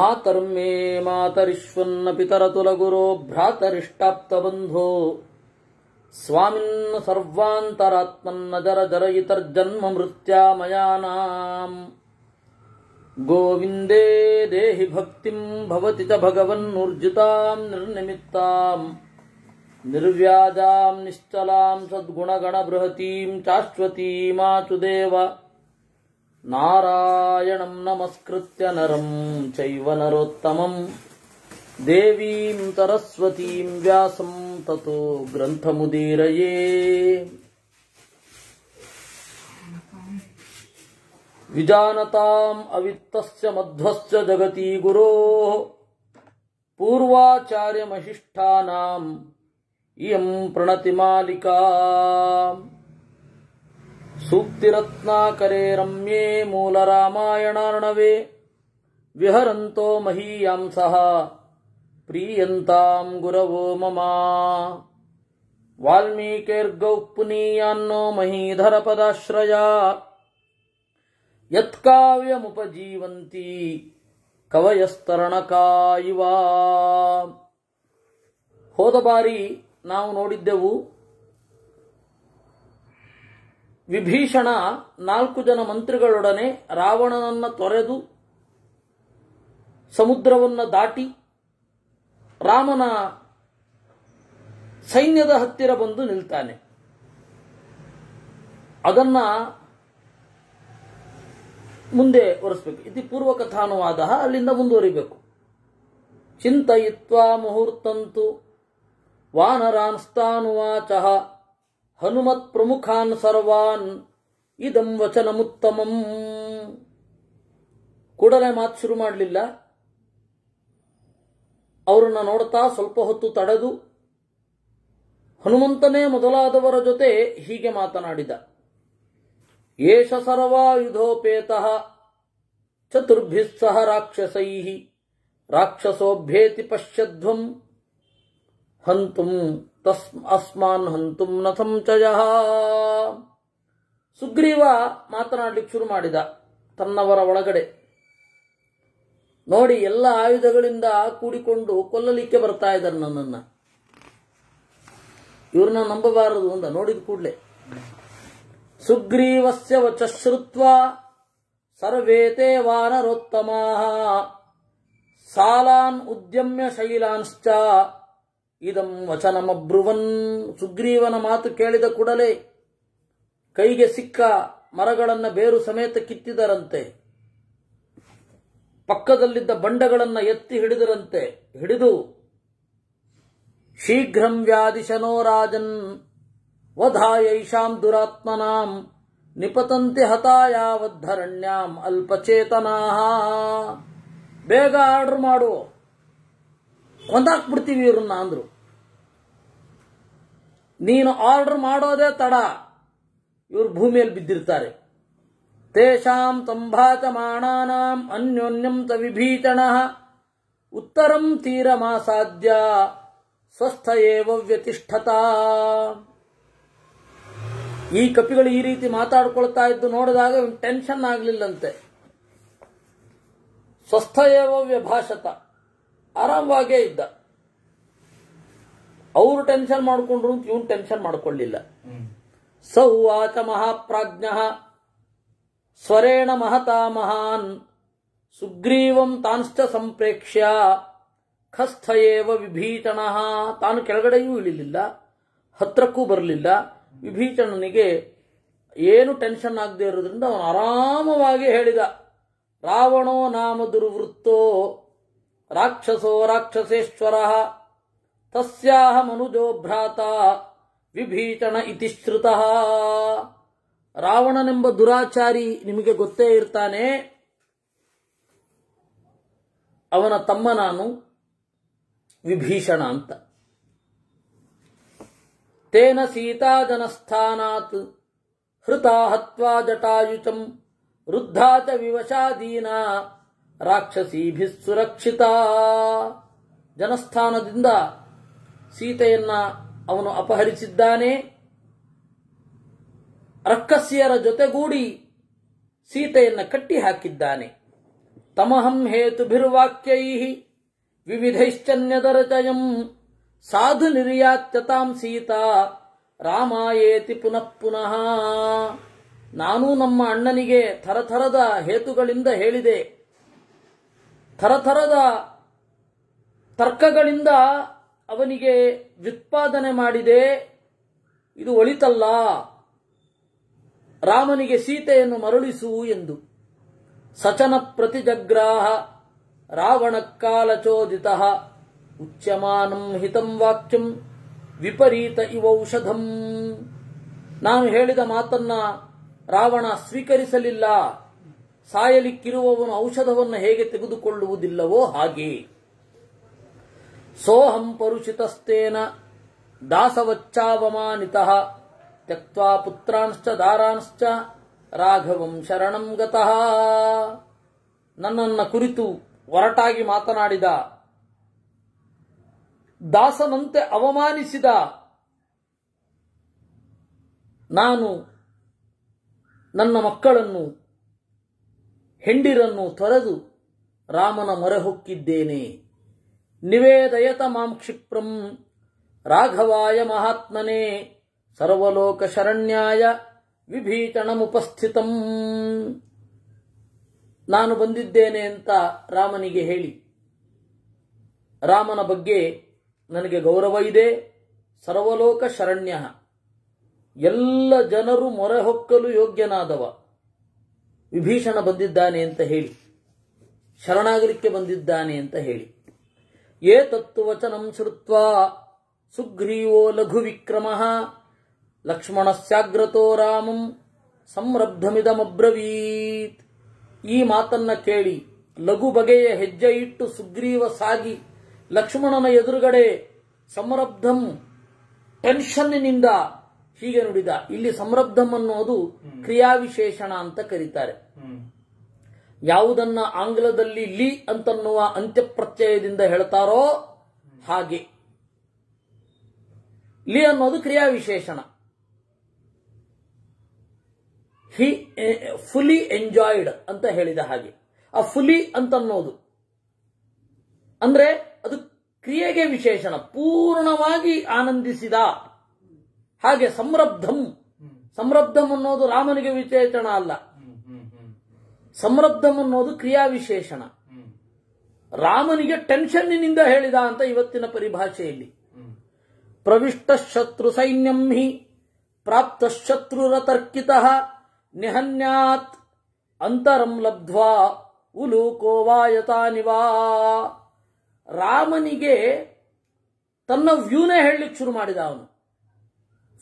मातर्मे मातरिष्वन्नपितरतुलगुरो भ्रातरिष्टाप्तबन्धो स्वामिन् सर्वान्तरात्मन्नदरजरयितर्जन्ममृत्या मयानाम् गोविन्दे देहि भक्तिम् भवति च भगवन्नुर्जिताम् निर्निमित्ताम् निर्व्याजाम् निश्चलाम् सद्गुणगणबृहतीम् चाश्वतीमाचुदेव నారాయణం నమస్కృత్య నరం చైవ నరోత్తమం దేవీం సరస్వతీం వ్యాసం తతో గ్రంథముదీరయే విజానతాం అవిత్తస్య మధ్వస్య జగతి గురో పూర్వాచార్యమహిష్టానాం ఇయం ప్రణతిమాలికా ಸೂಕ್ತಿರತ್ನಾಕರೇ ರಮ್ಯೇ ಮೂಲ ರಾಮಾಯಣಾರ್ಣವೇ ವಿಹರಂತೋ ಮಹೀಯಾಂಸಃ ಪ್ರೀಯಂತಾಂ ಗುರವೋ ಮಮ ವಾಲ್ಮೀಕಿರ್ಗೌಪ್ನೀಯನ್ನೋ ಮಹೀಧರ ಪದಾಶ್ರಯ ಯತ್ಕಾವ್ಯಮುಪಜೀವಂತಿ ಕವಯಸ್ತರಣಕಾಯಿವಾ ಹೋದ ಬಾರಿ ನಾವು ನೋಡಿದ್ದೆವು ವಿಭೀಷಣ ನಾಲ್ಕು ಜನ ಮಂತ್ರಿಗಳೊಡನೆ ರಾವಣನನ್ನ ತೊರೆದು ಸಮುದ್ರವನ್ನು ದಾಟಿ ರಾಮನ ಸೈನ್ಯದ ಹತ್ತಿರ ಬಂದು ನಿಲ್ತಾನೆ ಅದನ್ನ ಮುಂದೆ ಒರೆಸ್ಬೇಕು ಇದು ಪೂರ್ವಕಥಾನುವಾದ ಅಲ್ಲಿಂದ ಮುಂದುವರಿಬೇಕು ಚಿಂತಯಿತ್ವಾ ಮುಹೂರ್ತಂತು ವಾನರಾನ್ಸ್ತಾನುವಾಚ ಹನುಮತ್ ಪ್ರಮುಖಾನ್ ಸರ್ವಾನ್ ಇದಂ ವಚನಮುತ್ತಮಂ ಕೂಡಲೇ ಮಾತು ಶುರು ಮಾಡಲಿಲ್ಲ ಅವರನ್ನ ನೋಡ್ತಾ ಸ್ವಲ್ಪ ಹೊತ್ತು ತಡೆದು ಹನುಮಂತನೇ ಮೊದಲಾದವರ ಜೊತೆ ಹೀಗೆ ಮಾತನಾಡಿದ ಏಷ ಸರ್ವಾಯುಧೋಪೇತ ಚತುರ್ಭಿಸ್ಸಹ ರಾಕ್ಷಸೈ ರಾಕ್ಷಸೋಭ್ಯೇತಿ ಪಶ್ಯಧ್ವಂ ಹಂತುಂ ತಸ್ ಅಸ್ಮಾನ್ ಹಂತುಂ ನ ಸಂಚಯ ಸುಗ್ರೀವ ಮಾತನಾಡ್ಲಿಕ್ಕೆ ಶುರು ಮಾಡಿದ ತನ್ನವರ ಒಳಗಡೆ ನೋಡಿ ಎಲ್ಲ ಆಯುಧಗಳಿಂದ ಕೂಡಿಕೊಂಡು ಕೊಲ್ಲಲಿಕ್ಕೆ ಬರ್ತಾ ಇದ್ದಾರೆ ನನ್ನನ್ನ ಇವ್ರನ್ನ ನಂಬಬಾರದು ಅಂತ ನೋಡಿದ ಕೂಡಲೇ ಸುಗ್ರೀವಸ್ಯ ವಚಶ್ರುತ್ವ ಶ್ರುತ್ವ ಸರ್ವೇತೇ ಸಾಲಾನ್ ಉದ್ಯಮ್ಯ ಶೈಲಾಂಶ್ಚ ಇದಂ ವಚನಮಬ್ರುವನ್ ಸುಗ್ರೀವನ ಮಾತು ಕೇಳಿದ ಕೂಡಲೇ ಕೈಗೆ ಸಿಕ್ಕ ಮರಗಳನ್ನು ಬೇರು ಸಮೇತ ಕಿತ್ತಿದರಂತೆ ಪಕ್ಕದಲ್ಲಿದ್ದ ಬಂಡಗಳನ್ನ ಎತ್ತಿ ಹಿಡಿದರಂತೆ ಹಿಡಿದು ಶೀಘ್ರಂ ವ್ಯಾಧಿಶನೋ ರಾಜನ್ ವಧಾಯೈಷಾಂ ದುರಾತ್ಮನಾಂ ನಿಪತಂತೆ ಹತಾಯಾವದ್ಧರಣ್ಯಾಂ ಅಲ್ಪಚೇತನಾ ಬೇಗ ಆರ್ಡರ್ ಮಾಡು ಕೊಂದಾಕ್ಬಿಡ್ತೀವಿ ಇವ್ರನ್ನ ಅಂದ್ರು ನೀನು ಆರ್ಡರ್ ಮಾಡೋದೇ ತಡ ಇವರು ಭೂಮಿಯಲ್ಲಿ ಬಿದ್ದಿರ್ತಾರೆ ತೇಷಾಂ ಮಾಣಾಂ ಅನ್ಯೋನ್ಯಂ ವಿಭೀಷಣ ಉತ್ತರಂ ಮಾಸಾಧ್ಯ ಸ್ವಸ್ಥ ಏವ ವ್ಯತಿಷ್ಠತಾ ಈ ಕಪಿಗಳು ಈ ರೀತಿ ಮಾತಾಡ್ಕೊಳ್ತಾ ಇದ್ದು ನೋಡಿದಾಗ ಟೆನ್ಷನ್ ಆಗಲಿಲ್ಲಂತೆ ಸ್ವಸ್ಥ ಏವ ವ್ಯಭಾಷತ ಆರಾಮವಾಗೇ ಇದ್ದ ಅವರು ಟೆನ್ಷನ್ ಮಾಡ್ಕೊಂಡ್ರು ಅಂತ ಇವನ್ ಟೆನ್ಷನ್ ಮಾಡ್ಕೊಳ್ಳಿಲ್ಲ ಸೌವಾಚ ಮಹಾಪ್ರಾಜ್ಞ ಸ್ವರೇಣ ಮಹತಾ ಮಹಾನ್ ಸುಗ್ರೀವಂ ತಾಂಶ್ಚ ಸಂಪ್ರೇಕ್ಷ್ಯ ಖಸ್ಥಯೇವ ವಿಭೀಷಣ ತಾನು ಕೆಳಗಡೆಯೂ ಇಳಿಲಿಲ್ಲ ಹತ್ರಕ್ಕೂ ಬರಲಿಲ್ಲ ವಿಭೀಷಣನಿಗೆ ಏನು ಟೆನ್ಷನ್ ಆಗದೆ ಇರೋದ್ರಿಂದ ಅವನು ಆರಾಮವಾಗಿ ಹೇಳಿದ ರಾವಣೋ ನಾಮ ದುರ್ವೃತ್ತೋ ರಾಕ್ಷಸೋ ರಾಕ್ಷಸೇಶ್ವರ ತಸ್ಯಾಹ ಮನುಜೋ ಭ್ರಾತ ವಿಭೀಷಣ ಇತಿ ಶ್ರುತಃ ರಾವಣನೆಂಬ ದುರಾಚಾರಿ ನಿಮಗೆ ಗೊತ್ತೇ ಇರ್ತಾನೆ ಅವನ ತಮ್ಮ ನಾನು ವಿಭೀಷಣ ಅಂತ ತೇನ ಸೀತಾ ಜನಸ್ಥಾನಾತ್ ಹೃತಾ ಹತ್ವಾ ಜಟಾಯುಚಂ ವೃದ್ಧಾತ ವಿವಶಾದೀನ ರಾಕ್ಷಸೀಭಿ ಸುರಕ್ಷಿತ ಜನಸ್ಥಾನದಿಂದ ಸೀತೆಯನ್ನ ಅವನು ಅಪಹರಿಸಿದ್ದಾನೆ ರಕ್ಕಸ್ಯರ ಜೊತೆಗೂಡಿ ಸೀತೆಯನ್ನ ಕಟ್ಟಿ ಹಾಕಿದ್ದಾನೆ ತಮಹಂ ಹೇತುಭಿರ್ವಾಕ್ಯೈ ವಿವಿಧೈಶ್ಚನ್ಯದರಚಯಂ ಸಾಧು ನಿರ್ಯಾತ್ಯತಾಂ ಸೀತಾ ರಾಮಾಯೇತಿ ಪುನಃ ಪುನಃ ನಾನೂ ನಮ್ಮ ಅಣ್ಣನಿಗೆ ಥರಥರದ ಹೇತುಗಳಿಂದ ಹೇಳಿದೆ ಥರಥರದ ತರ್ಕಗಳಿಂದ ಅವನಿಗೆ ವ್ಯುತ್ಪಾದನೆ ಮಾಡಿದೆ ಇದು ಒಳಿತಲ್ಲ ರಾಮನಿಗೆ ಸೀತೆಯನ್ನು ಮರಳಿಸು ಎಂದು ಸಚನ ಪ್ರತಿಜಗ್ರಾಹ ಕಾಲಚೋದಿತ ಉಚ್ಯಮಾನಂ ಹಿತಂ ವಾಕ್ಯಂ ವಿಪರೀತ ಇವೌಷಧಂ ನಾನು ಹೇಳಿದ ಮಾತನ್ನ ರಾವಣ ಸ್ವೀಕರಿಸಲಿಲ್ಲ ಸಾಯಲಿಕ್ಕಿರುವವನು ಔಷಧವನ್ನು ಹೇಗೆ ತೆಗೆದುಕೊಳ್ಳುವುದಿಲ್ಲವೋ ಹಾಗೆ ಸೋಹಂ ಪರುಚಿತಸ್ತೇನ ದಾಸವಚ್ಚಾವಮಾನಿತ ತ್ಯಕ್ವಾ ಪುತ್ರಾಂಶ್ಚ ದಾರಾಂಶ್ಚ ರಾಘವಂ ಶರಣಂ ಗತಃ ನನ್ನನ್ನ ಕುರಿತು ಒರಟಾಗಿ ಮಾತನಾಡಿದ ದಾಸನಂತೆ ಅವಮಾನಿಸಿದ ನಾನು ನನ್ನ ಮಕ್ಕಳನ್ನು ಹೆಂಡಿರನ್ನು ತೊರೆದು ರಾಮನ ಮೊರೆ ಹೊಕ್ಕಿದ್ದೇನೆ ನಿವೇದಯತ ಮಾಂ ಕ್ಷಿಪ್ರಂ ರಾಘವಾಯ ಮಹಾತ್ಮನೇ ಸರ್ವಲೋಕ ಶರಣ್ಯಾಯ ವಿಭೀಷಣಮುಪಸ್ಥಿತಂ ನಾನು ಬಂದಿದ್ದೇನೆ ಅಂತ ರಾಮನಿಗೆ ಹೇಳಿ ರಾಮನ ಬಗ್ಗೆ ನನಗೆ ಗೌರವ ಇದೆ ಸರ್ವಲೋಕ ಶರಣ್ಯ ಎಲ್ಲ ಜನರು ಮೊರೆ ಹೊಕ್ಕಲು ಯೋಗ್ಯನಾದವ ವಿಭೀಷಣ ಬಂದಿದ್ದಾನೆ ಅಂತ ಹೇಳಿ ಶರಣಾಗಲಿಕ್ಕೆ ಬಂದಿದ್ದಾನೆ ಅಂತ ಹೇಳಿ ಯೇ ತತ್ವಚನಂ ಶ್ರುತ್ವಾ ಸುಗ್ರೀವೋ ಲಘು ವಿಕ್ರಮ ಲಕ್ಷ್ಮಣಸ್ಯಾಗ್ರತೋ ರಾಮಂ ಸಂರಬ್ಧಮಿದಮ್ರವೀತ್ ಈ ಮಾತನ್ನ ಕೇಳಿ ಲಘು ಬಗೆಯ ಹೆಜ್ಜೆ ಇಟ್ಟು ಸುಗ್ರೀವ ಸಾಗಿ ಲಕ್ಷ್ಮಣನ ಎದುರುಗಡೆ ಸಮರಬ್ಧಂ ಟೆನ್ಷನ್ನಿನಿಂದ ಹೀಗೆ ನುಡಿದ ಇಲ್ಲಿ ಸಮರಬ್ಧಂ ಅನ್ನೋದು ಕ್ರಿಯಾವಿಶೇಷಣ ಅಂತ ಕರೀತಾರೆ ಯಾವುದನ್ನ ಆಂಗ್ಲದಲ್ಲಿ ಲಿ ಅಂತನ್ನುವ ಅಂತ್ಯಪ್ರತ್ಯಯದಿಂದ ಹೇಳ್ತಾರೋ ಹಾಗೆ ಲಿ ಅನ್ನೋದು ಕ್ರಿಯಾವಿಶೇಷಣ ಹಿ ಫುಲಿ ಎಂಜಾಯ್ಡ್ ಅಂತ ಹೇಳಿದ ಹಾಗೆ ಆ ಫುಲಿ ಅಂತನ್ನೋದು ಅಂದ್ರೆ ಅದು ಕ್ರಿಯೆಗೆ ವಿಶೇಷಣ ಪೂರ್ಣವಾಗಿ ಆನಂದಿಸಿದ ಹಾಗೆ ಸಮೃದ್ಧಂ ಸಮೃದ್ಧಂ ಅನ್ನೋದು ರಾಮನಿಗೆ ವಿಶೇಷಣ ಅಲ್ಲ ಸಮೃದ್ಧಂ ಅನ್ನೋದು ಕ್ರಿಯಾವಿಶೇಷಣ ರಾಮನಿಗೆ ಟೆನ್ಷನ್ನಿನಿಂದ ಹೇಳಿದ ಅಂತ ಇವತ್ತಿನ ಪರಿಭಾಷೆಯಲ್ಲಿ ಪ್ರವಿಷ್ಟ ಶತ್ರು ಸೈನ್ಯಂ ಹಿ ಪ್ರಾಪ್ತ ಶತ್ರುರತರ್ಕಿತ ನಿಹನ್ಯಾತ್ ಅಂತರಂ ಲಬ್ಧ್ವಾ ಉಲೂಕೋ ವಾಯತಾನಿವಾ ರಾಮನಿಗೆ ತನ್ನ ವ್ಯೂನೇ ಹೇಳಲಿಕ್ಕೆ ಶುರು ಮಾಡಿದ ಅವನು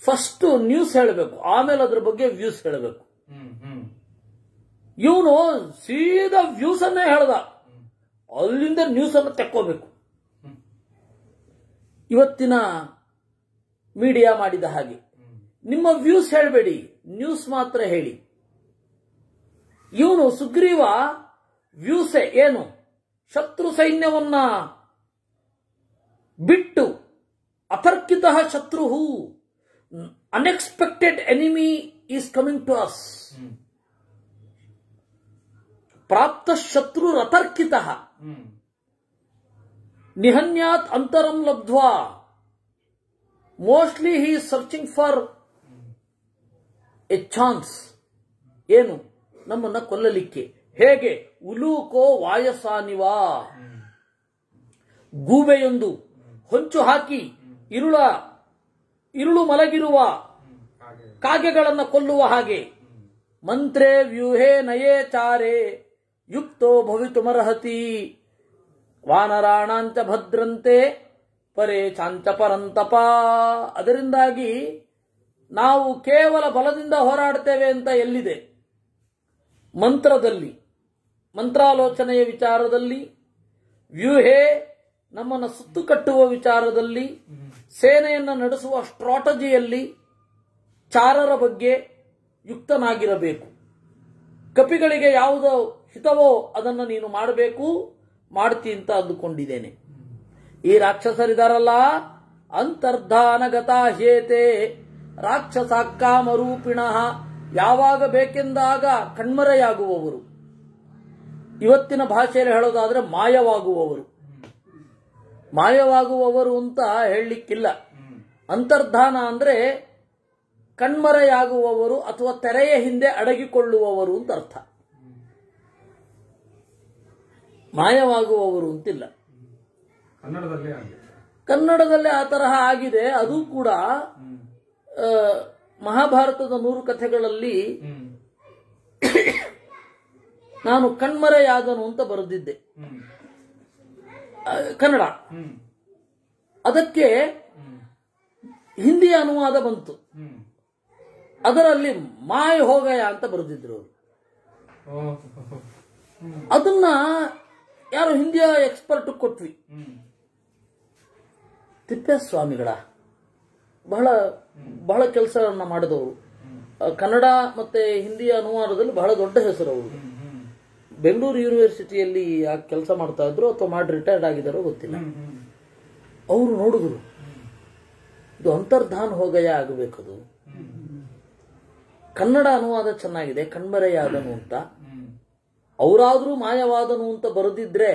ಫಸ್ಟ್ ನ್ಯೂಸ್ ಹೇಳಬೇಕು ಆಮೇಲೆ ಅದ್ರ ಬಗ್ಗೆ ವ್ಯೂಸ್ ಹೇಳಬೇಕು ಇವನು ಸೀದಾ ವ್ಯೂಸ್ ಅನ್ನೇ ಹೇಳ್ದ ಅಲ್ಲಿಂದ ನ್ಯೂಸ್ ಅನ್ನು ತೆಕ್ಕೋಬೇಕು ಇವತ್ತಿನ ಮೀಡಿಯಾ ಮಾಡಿದ ಹಾಗೆ ನಿಮ್ಮ ವ್ಯೂಸ್ ಹೇಳಬೇಡಿ ನ್ಯೂಸ್ ಮಾತ್ರ ಹೇಳಿ ಇವನು ಸುಗ್ರೀವ ವ್ಯೂಸ್ ಏನು ಶತ್ರು ಸೈನ್ಯವನ್ನ ಬಿಟ್ಟು ಅತರ್ಕಿತ ಶತ್ರು unexpected enemy is coming to us ಪ್ರಾಪ್ತ ಶತ್ರು ರತರ್ಕಿತ ನಿಹನ್ಯಾತ್ ಅಂತರಂ ಲಬ್ಧ್ವಾ mostly he searching for a chance ಏನು ನಮ್ಮನ್ನ ಕೊಲ್ಲಲಿಕ್ಕೆ ಹೇಗೆ ಉಲೂಕೋ ವಾಯಸಾನಿವಾ ಗೂಬೆಯೊಂದು ಹೊಂಚು ಹಾಕಿ ಇರುಳ ಇರುಳು ಮಲಗಿರುವ ಕಾಗೆಗಳನ್ನು ಕೊಲ್ಲುವ ಹಾಗೆ ಮಂತ್ರೇ ವ್ಯೂಹೇ ನಯೇ ಚಾರೇ ಯುಕ್ತೋ ಭವಿತುಮರ್ಹತಿ ವಾನರಾಣಾಂಚ ಭದ್ರಂತೆ ಪರೇ ಚಾಂಚ ಪರಂತಪ ಅದರಿಂದಾಗಿ ನಾವು ಕೇವಲ ಬಲದಿಂದ ಹೋರಾಡ್ತೇವೆ ಅಂತ ಎಲ್ಲಿದೆ ಮಂತ್ರದಲ್ಲಿ ಮಂತ್ರಾಲೋಚನೆಯ ವಿಚಾರದಲ್ಲಿ ವ್ಯೂಹೆ ನಮ್ಮನ್ನು ಸುತ್ತು ಕಟ್ಟುವ ವಿಚಾರದಲ್ಲಿ ಸೇನೆಯನ್ನು ನಡೆಸುವ ಸ್ಟ್ರಾಟಜಿಯಲ್ಲಿ ಚಾರರ ಬಗ್ಗೆ ಯುಕ್ತನಾಗಿರಬೇಕು ಕಪಿಗಳಿಗೆ ಯಾವುದೋ ಹಿತವೋ ಅದನ್ನು ನೀನು ಮಾಡಬೇಕು ಮಾಡ್ತಿ ಅಂತ ಅಂದುಕೊಂಡಿದ್ದೇನೆ ಈ ರಾಕ್ಷಸರಿದಾರಲ್ಲ ಅಂತರ್ಧಾನಗತ ಹೇತೆ ರಾಕ್ಷಸ ಕಾಮರೂಪಿಣ ಯಾವಾಗ ಬೇಕೆಂದಾಗ ಕಣ್ಮರೆಯಾಗುವವರು ಇವತ್ತಿನ ಭಾಷೆಯಲ್ಲಿ ಹೇಳೋದಾದ್ರೆ ಮಾಯವಾಗುವವರು ಮಾಯವಾಗುವವರು ಅಂತ ಹೇಳಲಿಕ್ಕಿಲ್ಲ ಅಂತರ್ಧಾನ ಅಂದ್ರೆ ಕಣ್ಮರೆಯಾಗುವವರು ಅಥವಾ ತೆರೆಯ ಹಿಂದೆ ಅಡಗಿಕೊಳ್ಳುವವರು ಅಂತ ಅರ್ಥ ಮಾಯವಾಗುವವರು ಅಂತಿಲ್ಲ ಕನ್ನಡದಲ್ಲೇ ಆ ತರಹ ಆಗಿದೆ ಅದು ಕೂಡ ಮಹಾಭಾರತದ ನೂರು ಕಥೆಗಳಲ್ಲಿ ನಾನು ಕಣ್ಮರೆಯಾದನು ಅಂತ ಬರೆದಿದ್ದೆ ಕನ್ನಡ ಅದಕ್ಕೆ ಹಿಂದಿ ಅನುವಾದ ಬಂತು ಅದರಲ್ಲಿ ಮಾಯ ಹೋಗಯ ಅಂತ ಬರೆದಿದ್ರು ಅವರು ಅದನ್ನ ಯಾರು ಹಿಂದಿಯ ಎಕ್ಸ್ಪರ್ಟ್ ಕೊಟ್ವಿ ತಿಪ್ಪೇಸ್ವಾಮಿಗಳ ಬಹಳ ಬಹಳ ಕೆಲಸಗಳನ್ನ ಮಾಡಿದವರು ಕನ್ನಡ ಮತ್ತೆ ಹಿಂದಿಯ ಅನುವಾದದಲ್ಲಿ ಬಹಳ ದೊಡ್ಡ ಹೆಸರು ಅವರು ಬೆಂಗಳೂರು ಯೂನಿವರ್ಸಿಟಿಯಲ್ಲಿ ಕೆಲಸ ಮಾಡ್ತಾ ಇದ್ರು ಅಥವಾ ಮಾಡಿ ರಿಟೈರ್ಡ್ ಆಗಿದಾರೋ ಗೊತ್ತಿಲ್ಲ ಅವರು ನೋಡಿದ್ರು ಇದು ಅಂತರ್ಧಾನ್ ಹೋಗಯ ಆಗಬೇಕದು ಕನ್ನಡ ಅನುವಾದ ಚೆನ್ನಾಗಿದೆ ಕಣ್ಮರೆಯಾದನು ಅಂತ ಅವರಾದ್ರೂ ಮಾಯವಾದನು ಅಂತ ಬರೆದಿದ್ರೆ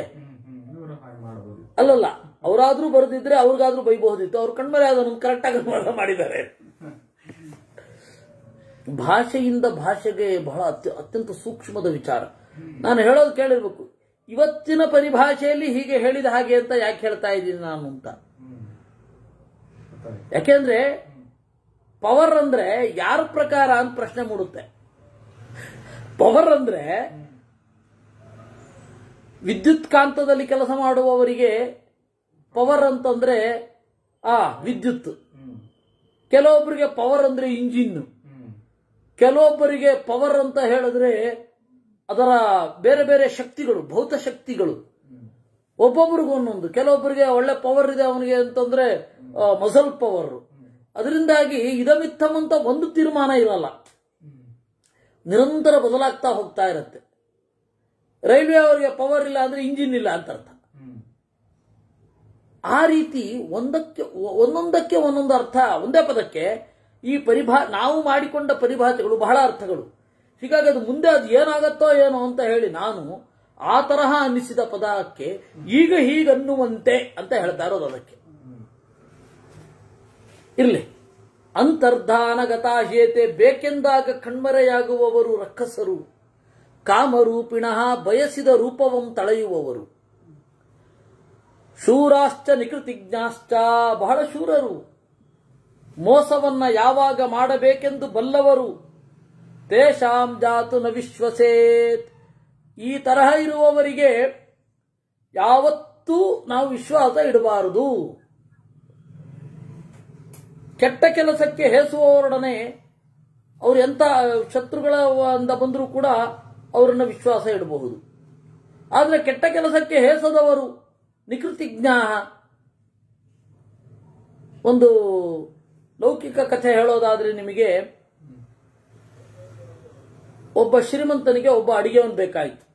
ಅಲ್ಲಲ್ಲ ಅವರಾದ್ರೂ ಬರೆದಿದ್ರೆ ಅವ್ರಿಗಾದ್ರೂ ಬೈಬಹುದಿತ್ತು ಅವ್ರು ಕಣ್ಮರೆ ಅದನ್ನು ಕರೆಕ್ಟ್ ಆಗಿ ಮಾಡಿದ್ದಾರೆ ಭಾಷೆಯಿಂದ ಭಾಷೆಗೆ ಬಹಳ ಅತ್ಯಂತ ಸೂಕ್ಷ್ಮದ ವಿಚಾರ ನಾನು ಹೇಳೋದು ಕೇಳಿರ್ಬೇಕು ಇವತ್ತಿನ ಪರಿಭಾಷೆಯಲ್ಲಿ ಹೀಗೆ ಹೇಳಿದ ಹಾಗೆ ಅಂತ ಯಾಕೆ ಹೇಳ್ತಾ ಇದ್ದೀನಿ ನಾನು ಅಂತ ಯಾಕೆಂದ್ರೆ ಪವರ್ ಅಂದ್ರೆ ಯಾರ ಪ್ರಕಾರ ಅಂತ ಪ್ರಶ್ನೆ ಮೂಡುತ್ತೆ ಪವರ್ ಅಂದ್ರೆ ವಿದ್ಯುತ್ ಕಾಂತದಲ್ಲಿ ಕೆಲಸ ಮಾಡುವವರಿಗೆ ಪವರ್ ಅಂತಂದ್ರೆ ಆ ವಿದ್ಯುತ್ ಕೆಲವೊಬ್ಬರಿಗೆ ಪವರ್ ಅಂದ್ರೆ ಇಂಜಿನ್ ಕೆಲವೊಬ್ಬರಿಗೆ ಪವರ್ ಅಂತ ಹೇಳಿದ್ರೆ ಅದರ ಬೇರೆ ಬೇರೆ ಶಕ್ತಿಗಳು ಭೌತ ಶಕ್ತಿಗಳು ಒಬ್ಬೊಬ್ಬರಿಗೂ ಒಂದೊಂದು ಕೆಲವೊಬ್ಬರಿಗೆ ಒಳ್ಳೆ ಪವರ್ ಇದೆ ಅವನಿಗೆ ಅಂತಂದ್ರೆ ಮಸಲ್ ಪವರ್ ಅದರಿಂದಾಗಿ ಇದಮಿತ್ತಮ್ ಅಂತ ಒಂದು ತೀರ್ಮಾನ ಇರಲ್ಲ ನಿರಂತರ ಬದಲಾಗ್ತಾ ಹೋಗ್ತಾ ಇರುತ್ತೆ ರೈಲ್ವೆ ಅವರಿಗೆ ಪವರ್ ಇಲ್ಲ ಅಂದ್ರೆ ಇಂಜಿನ್ ಇಲ್ಲ ಅಂತ ಅರ್ಥ ಆ ರೀತಿ ಒಂದಕ್ಕೆ ಒಂದೊಂದಕ್ಕೆ ಒಂದೊಂದು ಅರ್ಥ ಒಂದೇ ಪದಕ್ಕೆ ಈ ಪರಿಭಾ ನಾವು ಮಾಡಿಕೊಂಡ ಪರಿಭಾಷೆಗಳು ಬಹಳ ಅರ್ಥಗಳು ಹೀಗಾಗಿ ಅದು ಮುಂದೆ ಅದು ಏನಾಗತ್ತೋ ಏನೋ ಅಂತ ಹೇಳಿ ನಾನು ಆ ತರಹ ಅನ್ನಿಸಿದ ಪದಕ್ಕೆ ಈಗ ಹೀಗನ್ನುವಂತೆ ಅಂತ ಹೇಳ್ತಾ ಇರೋದು ಅದಕ್ಕೆ ಇರ್ಲಿ ಅಂತರ್ಧಾನಗತಾಹೀಯತೆ ಬೇಕೆಂದಾಗ ಕಣ್ಮರೆಯಾಗುವವರು ರಕ್ಕಸರು ಕಾಮರೂಪಿಣ ಬಯಸಿದ ರೂಪವಂ ತಳೆಯುವವರು ಶೂರಾಶ್ಚ ನಿಕೃತಿಜ್ಞಾಶ್ಚ ಬಹಳ ಶೂರರು ಮೋಸವನ್ನ ಯಾವಾಗ ಮಾಡಬೇಕೆಂದು ಬಲ್ಲವರು ತೇಷಾಂ ಜಾತು ನ ವಿಶ್ವಸೇತ್ ಈ ತರಹ ಇರುವವರಿಗೆ ಯಾವತ್ತೂ ನಾವು ವಿಶ್ವಾಸ ಇಡಬಾರದು ಕೆಟ್ಟ ಕೆಲಸಕ್ಕೆ ಹೇಸುವವರೊಡನೆ ಅವರು ಎಂಥ ಶತ್ರುಗಳ ಬಂದರೂ ಕೂಡ ಅವರನ್ನು ವಿಶ್ವಾಸ ಇಡಬಹುದು ಆದರೆ ಕೆಟ್ಟ ಕೆಲಸಕ್ಕೆ ಹೇಸದವರು ನಿಕೃತಿಜ್ಞ ಒಂದು ಲೌಕಿಕ ಕಥೆ ಹೇಳೋದಾದ್ರೆ ನಿಮಗೆ ಒಬ್ಬ ಶ್ರೀಮಂತನಿಗೆ ಒಬ್ಬ ಅಡಿಗೆವನ್ ಬೇಕಾಯಿತು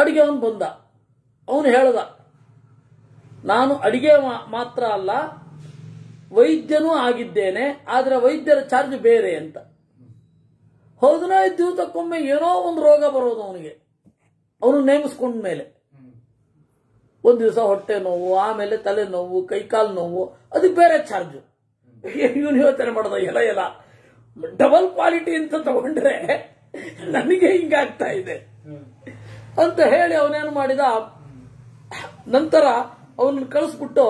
ಅಡಿಗೆವನ್ ಬಂದ ಅವನು ಹೇಳ್ದ ನಾನು ಅಡಿಗೆ ಮಾತ್ರ ಅಲ್ಲ ವೈದ್ಯನೂ ಆಗಿದ್ದೇನೆ ಆದರೆ ವೈದ್ಯರ ಚಾರ್ಜ್ ಬೇರೆ ಅಂತ ಹದಿನೈದು ದಿವಸಕ್ಕೊಮ್ಮೆ ಏನೋ ಒಂದು ರೋಗ ಬರೋದು ಅವನಿಗೆ ಅವನು ನೇಮಿಸ್ಕೊಂಡ ಮೇಲೆ ಒಂದು ದಿವಸ ಹೊಟ್ಟೆ ನೋವು ಆಮೇಲೆ ತಲೆ ನೋವು ಕೈಕಾಲು ನೋವು ಅದಕ್ಕೆ ಬೇರೆ ಚಾರ್ಜು ಇವನು ಯೋಚನೆ ಮಾಡೋದ ಎಲ್ಲ ಎಲ್ಲ ಡಬಲ್ ಕ್ವಾಲಿಟಿ ಅಂತ ತಗೊಂಡ್ರೆ ನನಗೆ ಹಿಂಗಾಗ್ತಾ ಇದೆ ಅಂತ ಹೇಳಿ ಅವನೇನು ಮಾಡಿದ ನಂತರ ಅವನನ್ನು ಕಳಿಸ್ಬಿಟ್ಟು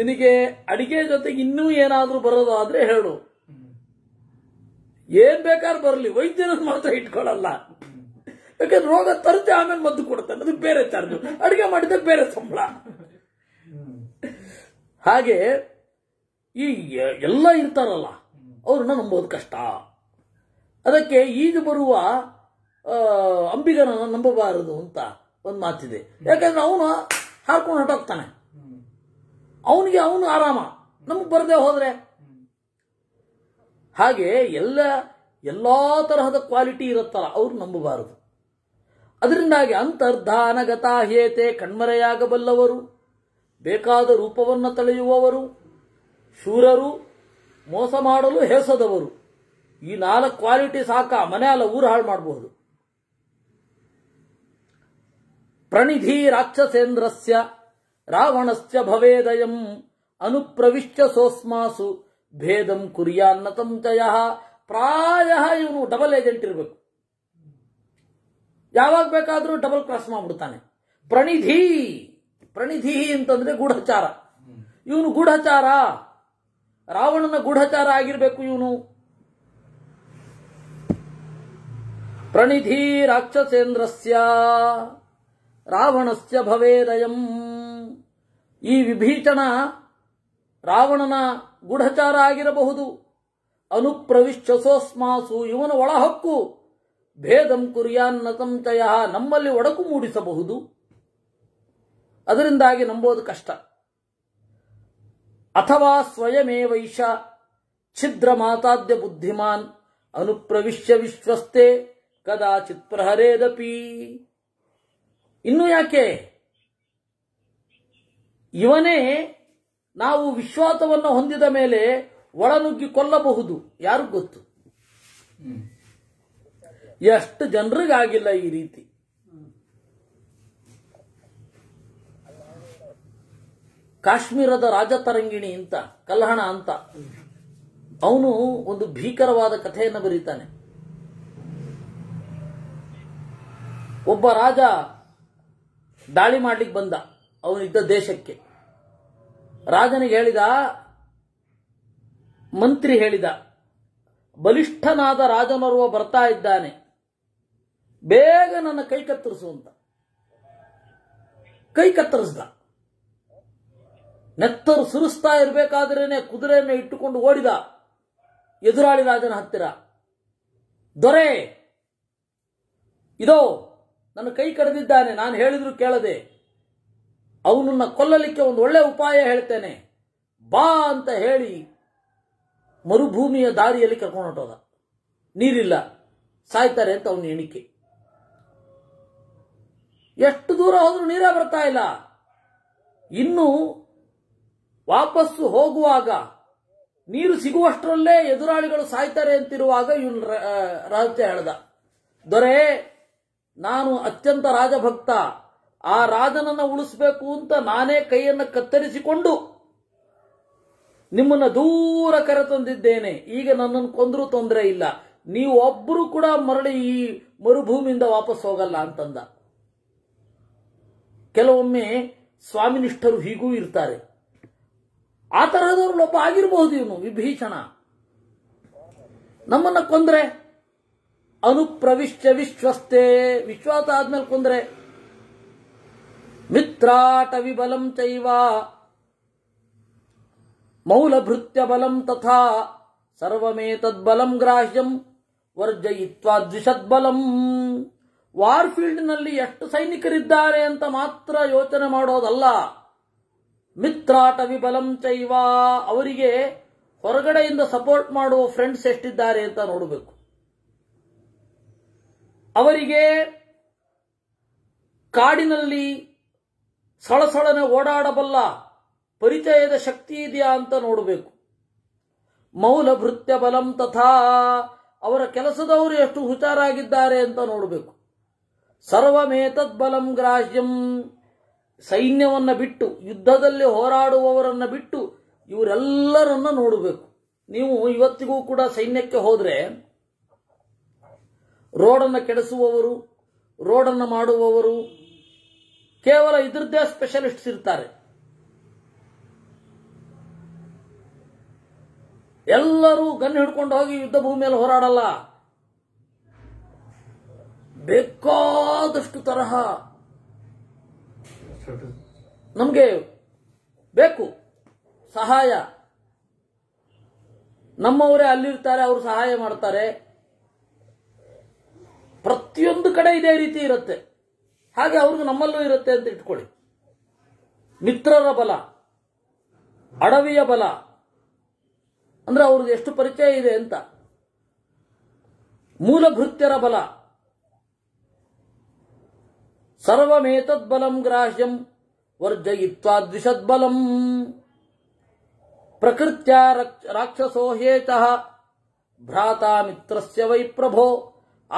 ನಿನಗೆ ಅಡಿಗೆ ಜೊತೆಗೆ ಇನ್ನೂ ಏನಾದರೂ ಆದ್ರೆ ಹೇಳು ಏನ್ ಬೇಕಾದ್ರೆ ಬರಲಿ ವೈದ್ಯನ ಮಾತ್ರ ಇಟ್ಕೊಳ್ಳಲ್ಲ ಯಾಕಂದ್ರೆ ರೋಗ ತರುತ್ತೆ ಆಮೇಲೆ ಮದ್ದು ಕೊಡ್ತಾನೆ ಅದಕ್ಕೆ ಬೇರೆ ಚಾರ್ಜು ಅಡುಗೆ ಮಾಡಿದ್ರೆ ಬೇರೆ ಸಂಬಳ ಹಾಗೆ ಈ ಎಲ್ಲ ಇರ್ತಾರಲ್ಲ ಅವ್ರನ್ನ ನಂಬೋದು ಕಷ್ಟ ಅದಕ್ಕೆ ಈಗ ಬರುವ ಅಂಬಿಗನ ನಂಬಬಾರದು ಅಂತ ಒಂದು ಮಾತಿದೆ ಯಾಕಂದ್ರೆ ಅವನು ಹಾಕೊಂಡು ಹೊಟ್ಟೋಗ್ತಾನೆ ಅವನಿಗೆ ಅವನು ಆರಾಮ ನಮಗೆ ಬರದೆ ಹೋದ್ರೆ ಹಾಗೆ ಎಲ್ಲ ಎಲ್ಲ ತರಹದ ಕ್ವಾಲಿಟಿ ಇರುತ್ತಲ್ಲ ಅವರು ನಂಬಬಾರದು ಅದರಿಂದಾಗಿ ಅಂತರ್ಧಾನಗತಾ ಹೇತೆ ಕಣ್ಮರೆಯಾಗಬಲ್ಲವರು ಬೇಕಾದ ರೂಪವನ್ನು ತಳೆಯುವವರು ಶೂರರು ಮೋಸ ಮಾಡಲು ಹೆಸದವರು ಈ ನಾಲ್ಕು ಕ್ವಾಲಿಟಿ ಸಾಕ ಮನೆ ಅಲ್ಲ ಊರು ಹಾಳು ಮಾಡಬಹುದು ಪ್ರಣಿಧಿ ರಾಕ್ಷಸೇಂದ್ರಸ್ಯ ರಾವಣಸ್ಯ ಭವೇದಯಂ ಅನುಪ್ರವಿಷ್ಟ ಸೋಸ್ಮಾಸು ಭೇದಂ ಕುರಿಯಾನ್ನತಂ ಪ್ರಾಯ ಇವನು ಡಬಲ್ ಏಜೆಂಟ್ ಇರಬೇಕು ಯಾವಾಗ ಬೇಕಾದರೂ ಡಬಲ್ ಕ್ರಾಸ್ ಮಾಡ್ಬಿಡ್ತಾನೆ ಪ್ರಣಿಧಿ ಪ್ರಣಿಧಿ ಅಂತಂದ್ರೆ ಗೂಢಚಾರ ಇವನು ಗೂಢಚಾರ ರಾವಣನ ಗೂಢಚಾರ ಆಗಿರಬೇಕು ಇವನು ಪ್ರಣಿಧಿ ರಾಕ್ಷಸೇಂದ್ರಸ್ಯ ರಾವಣಸ್ಯ ಭವೇದಯಂ ಈ ವಿಭೀಷಣ ರಾವಣನ ಗೂಢಚಾರ ಆಗಿರಬಹುದು ಅನುಪ್ರವಿಶ್ಚಸೋಸ್ಮಾಸು ಇವನ ಒಳಹಕ್ಕು ಭೇದಂ ಕುರಿಯಾನ್ನ ನಮ್ಮಲ್ಲಿ ಒಡಕು ಮೂಡಿಸಬಹುದು ಅದರಿಂದಾಗಿ ನಂಬೋದು ಕಷ್ಟ ಅಥವಾ ವೈಶ ಛಿದ್ರ ಮಾತಾದ್ಯ ಬುದ್ಧಿಮಾನ್ ಅನುಪ್ರವಿಶ್ಯ ವಿಶ್ವಸ್ತೆ ಕದಾಚಿತ್ ಪ್ರಹರೇದಪಿ ಇನ್ನು ಯಾಕೆ ಇವನೇ ನಾವು ವಿಶ್ವಾಸವನ್ನು ಹೊಂದಿದ ಮೇಲೆ ಒಳನುಗ್ಗಿ ಕೊಲ್ಲಬಹುದು ಯಾರು ಗೊತ್ತು ಎಷ್ಟು ಜನರಿಗಾಗಿಲ್ಲ ಈ ರೀತಿ ಕಾಶ್ಮೀರದ ರಾಜತರಂಗಿಣಿ ಅಂತ ಕಲ್ಹಣ ಅಂತ ಅವನು ಒಂದು ಭೀಕರವಾದ ಕಥೆಯನ್ನು ಬರೀತಾನೆ ಒಬ್ಬ ರಾಜ ದಾಳಿ ಮಾಡ್ಲಿಕ್ಕೆ ಬಂದ ಅವನಿದ್ದ ದೇಶಕ್ಕೆ ರಾಜನಿಗೆ ಹೇಳಿದ ಮಂತ್ರಿ ಹೇಳಿದ ಬಲಿಷ್ಠನಾದ ರಾಜನೋರ್ವ ಬರ್ತಾ ಇದ್ದಾನೆ ಬೇಗ ನನ್ನ ಕೈ ಕತ್ತರಿಸು ಅಂತ ಕೈ ಕತ್ತರಿಸ್ದ ನೆತ್ತರು ಸುರಿಸ್ತಾ ಇರಬೇಕಾದ್ರೇನೆ ಕುದುರೆಯನ್ನು ಇಟ್ಟುಕೊಂಡು ಓಡಿದ ಎದುರಾಳಿ ರಾಜನ ಹತ್ತಿರ ದೊರೆ ಇದೋ ನನ್ನ ಕೈ ಕಡಿದಿದ್ದಾನೆ ನಾನು ಹೇಳಿದ್ರು ಕೇಳದೆ ಅವನನ್ನು ಕೊಲ್ಲಲಿಕ್ಕೆ ಒಂದು ಒಳ್ಳೆ ಉಪಾಯ ಹೇಳ್ತೇನೆ ಬಾ ಅಂತ ಹೇಳಿ ಮರುಭೂಮಿಯ ದಾರಿಯಲ್ಲಿ ಕರ್ಕೊಂಡು ಹೊಟ್ಟೋದ ನೀರಿಲ್ಲ ಸಾಯ್ತಾರೆ ಅಂತ ಅವನ ಎಣಿಕೆ ಎಷ್ಟು ದೂರ ಹೋದ್ರೂ ನೀರ ಬರ್ತಾ ಇಲ್ಲ ಇನ್ನು ವಾಪಸ್ಸು ಹೋಗುವಾಗ ನೀರು ಸಿಗುವಷ್ಟರಲ್ಲೇ ಎದುರಾಳಿಗಳು ಸಾಯ್ತಾರೆ ಅಂತಿರುವಾಗ ಇವನು ರಹಸ್ಯ ಹೇಳ್ದ ದೊರೆ ನಾನು ಅತ್ಯಂತ ರಾಜಭಕ್ತ ಆ ರಾಜನನ್ನ ಉಳಿಸಬೇಕು ಅಂತ ನಾನೇ ಕೈಯನ್ನು ಕತ್ತರಿಸಿಕೊಂಡು ನಿಮ್ಮನ್ನ ದೂರ ಕರೆತಂದಿದ್ದೇನೆ ಈಗ ನನ್ನನ್ನು ಕೊಂದರೂ ತೊಂದರೆ ಇಲ್ಲ ನೀವು ಒಬ್ಬರು ಕೂಡ ಮರಳಿ ಈ ಮರುಭೂಮಿಯಿಂದ ವಾಪಸ್ ಹೋಗಲ್ಲ ಅಂತಂದ ಕೆಲವೊಮ್ಮೆ ಸ್ವಾಮಿನಿಷ್ಠರು ಹೀಗೂ ಇರ್ತಾರೆ ಆ ತರಹದವ್ರಲ್ಲೊಬ್ಬ ಆಗಿರಬಹುದು ಇವನು ವಿಭೀಷಣ ನಮ್ಮನ್ನ ಕೊಂದ್ರೆ ಅನುಪ್ರವಿಶ್ಯ ವಿಶ್ವಸ್ಥೆ ವಿಶ್ವಾಸ ಆದ್ಮೇಲೆ ಕೊಂದ್ರೆ మిత్రాటవిబలం చైవ ತಥಾ తథా ಸರ್ವಮೇತದ್ಬಲಂ ಗ್ರಾಹ್ಯಂ ವರ್ಜಯಿತ್ವಾ ದ್ವಿಷದ್ಬಲಂ ವಾರ್ಫೀಲ್ಡ್ನಲ್ಲಿ ಎಷ್ಟು ಸೈನಿಕರಿದ್ದಾರೆ ಅಂತ ಮಾತ್ರ ಯೋಚನೆ ಮಾಡೋದಲ್ಲ ಮಿತ್ರಾಟ ವಿಬಲಂ ಚೈವ ಅವರಿಗೆ ಹೊರಗಡೆಯಿಂದ ಸಪೋರ್ಟ್ ಮಾಡುವ ಫ್ರೆಂಡ್ಸ್ ಎಷ್ಟಿದ್ದಾರೆ ಅಂತ ನೋಡಬೇಕು ಅವರಿಗೆ ಕಾಡಿನಲ್ಲಿ ಸಳಸಳನೆ ಓಡಾಡಬಲ್ಲ ಪರಿಚಯದ ಶಕ್ತಿ ಇದೆಯಾ ಅಂತ ನೋಡಬೇಕು ಮೌಲ ಭೃತ್ಯ ಬಲಂ ತಥಾ ಅವರ ಕೆಲಸದವರು ಎಷ್ಟು ಹುಷಾರಾಗಿದ್ದಾರೆ ಅಂತ ನೋಡಬೇಕು ಸರ್ವಮೇತದ್ ಬಲಂ ಗ್ರಾಹ್ಯಂ ಸೈನ್ಯವನ್ನ ಬಿಟ್ಟು ಯುದ್ಧದಲ್ಲಿ ಹೋರಾಡುವವರನ್ನ ಬಿಟ್ಟು ಇವರೆಲ್ಲರನ್ನ ನೋಡಬೇಕು ನೀವು ಇವತ್ತಿಗೂ ಕೂಡ ಸೈನ್ಯಕ್ಕೆ ಹೋದರೆ ರೋಡನ್ನು ಕೆಡಿಸುವವರು ರೋಡನ್ನು ಮಾಡುವವರು ಕೇವಲ ಇದ್ರದ್ದೇ ಸ್ಪೆಷಲಿಸ್ಟ್ಸ್ ಇರ್ತಾರೆ ಎಲ್ಲರೂ ಗನ್ ಹಿಡ್ಕೊಂಡು ಹೋಗಿ ಯುದ್ಧ ಭೂಮಿಯಲ್ಲಿ ಹೋರಾಡಲ್ಲ ಬೇಕಾದಷ್ಟು ತರಹ ನಮಗೆ ಬೇಕು ಸಹಾಯ ನಮ್ಮವರೇ ಅಲ್ಲಿರ್ತಾರೆ ಅವರು ಸಹಾಯ ಮಾಡ್ತಾರೆ ಪ್ರತಿಯೊಂದು ಕಡೆ ಇದೇ ರೀತಿ ಇರುತ್ತೆ ಹಾಗೆ ಅವ್ರಿಗೂ ನಮ್ಮಲ್ಲೂ ಇರುತ್ತೆ ಅಂತ ಇಟ್ಕೊಳ್ಳಿ ಮಿತ್ರರ ಬಲ ಅಡವಿಯ ಬಲ ಅಂದ್ರೆ ಅವ್ರದ್ದು ಎಷ್ಟು ಪರಿಚಯ ಇದೆ ಅಂತ ಮೂಲಭೃತ್ಯರ ಬಲ ಸರ್ವಮೇತದ್ಬಲಂ ಗ್ರಾಹ್ಯಂ ಬಲಂ ಪ್ರಕೃತ್ಯ ರಾಕ್ಷಸೋ ಹೇತಃ ಭ್ರಾತಾ ಮಿತ್ರಸ್ಯ ವೈ ಪ್ರಭೋ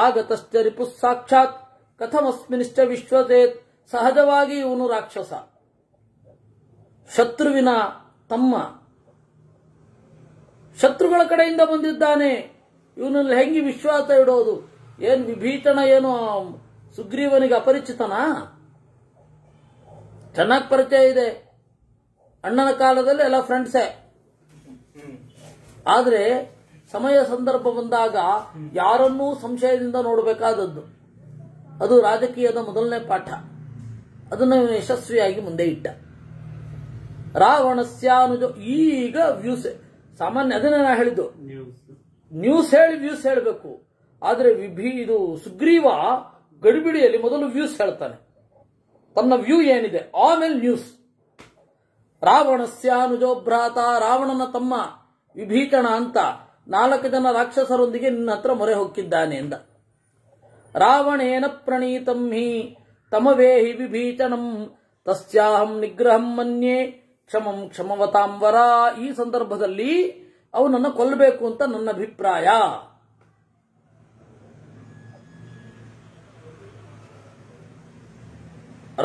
ಆಗತಶ್ಚ ರಿಪುಃ ಸಾಕ್ಷಾತ್ ಕಥಮಸ್ಮಿನಿಷ್ಟ ವಿಶ್ವದೇತ್ ಸಹಜವಾಗಿ ಇವನು ರಾಕ್ಷಸ ಶತ್ರುವಿನ ತಮ್ಮ ಶತ್ರುಗಳ ಕಡೆಯಿಂದ ಬಂದಿದ್ದಾನೆ ಇವನಲ್ಲಿ ಹೆಂಗೆ ವಿಶ್ವಾಸ ಇಡೋದು ಏನು ವಿಭೀಷಣ ಏನು ಸುಗ್ರೀವನಿಗೆ ಅಪರಿಚಿತನಾ ಚೆನ್ನಾಗಿ ಪರಿಚಯ ಇದೆ ಅಣ್ಣನ ಕಾಲದಲ್ಲಿ ಎಲ್ಲ ಫ್ರೆಂಡ್ಸೇ ಆದರೆ ಸಮಯ ಸಂದರ್ಭ ಬಂದಾಗ ಯಾರನ್ನೂ ಸಂಶಯದಿಂದ ನೋಡಬೇಕಾದದ್ದು ಅದು ರಾಜಕೀಯದ ಮೊದಲನೇ ಪಾಠ ಅದನ್ನು ಯಶಸ್ವಿಯಾಗಿ ಮುಂದೆ ಇಟ್ಟ ರಾವಣಸ್ಯಾನುಜ ಈಗ ವ್ಯೂಸ್ ಸಾಮಾನ್ಯ ಅದನ್ನೇ ನಾ ಹೇಳಿದ್ದು ನ್ಯೂಸ್ ಹೇಳಿ ವ್ಯೂಸ್ ಹೇಳಬೇಕು ಆದರೆ ವಿಭಿ ಇದು ಸುಗ್ರೀವ ಗಡಿಬಿಡಿಯಲ್ಲಿ ಮೊದಲು ವ್ಯೂಸ್ ಹೇಳ್ತಾನೆ ತನ್ನ ವ್ಯೂ ಏನಿದೆ ಆಮೇಲೆ ನ್ಯೂಸ್ ರಾವಣಸ್ಯಾನುಜೋ ಭ್ರಾತ ರಾವಣನ ತಮ್ಮ ವಿಭೀಕಣ ಅಂತ ನಾಲ್ಕು ಜನ ರಾಕ್ಷಸರೊಂದಿಗೆ ನಿನ್ನ ಹತ್ರ ಮೊರೆ ಹೋಗಿದ್ದಾನೆ ಎಂದ ರಾವಣೇನ ಪ್ರಣೀತಂ ಹಿ ತಮವೇಹಿ ವಿಭೀಷಣಂ ತಸ್ಯಾಹಂ ನಿಗ್ರಹಂ ಮನ್ಯೆ ಕ್ಷಮಂ ಕ್ಷಮವತಾಂಬರ ಈ ಸಂದರ್ಭದಲ್ಲಿ ಅವನನ್ನು ಕೊಲ್ಲಬೇಕು ಅಂತ ನನ್ನ ಅಭಿಪ್ರಾಯ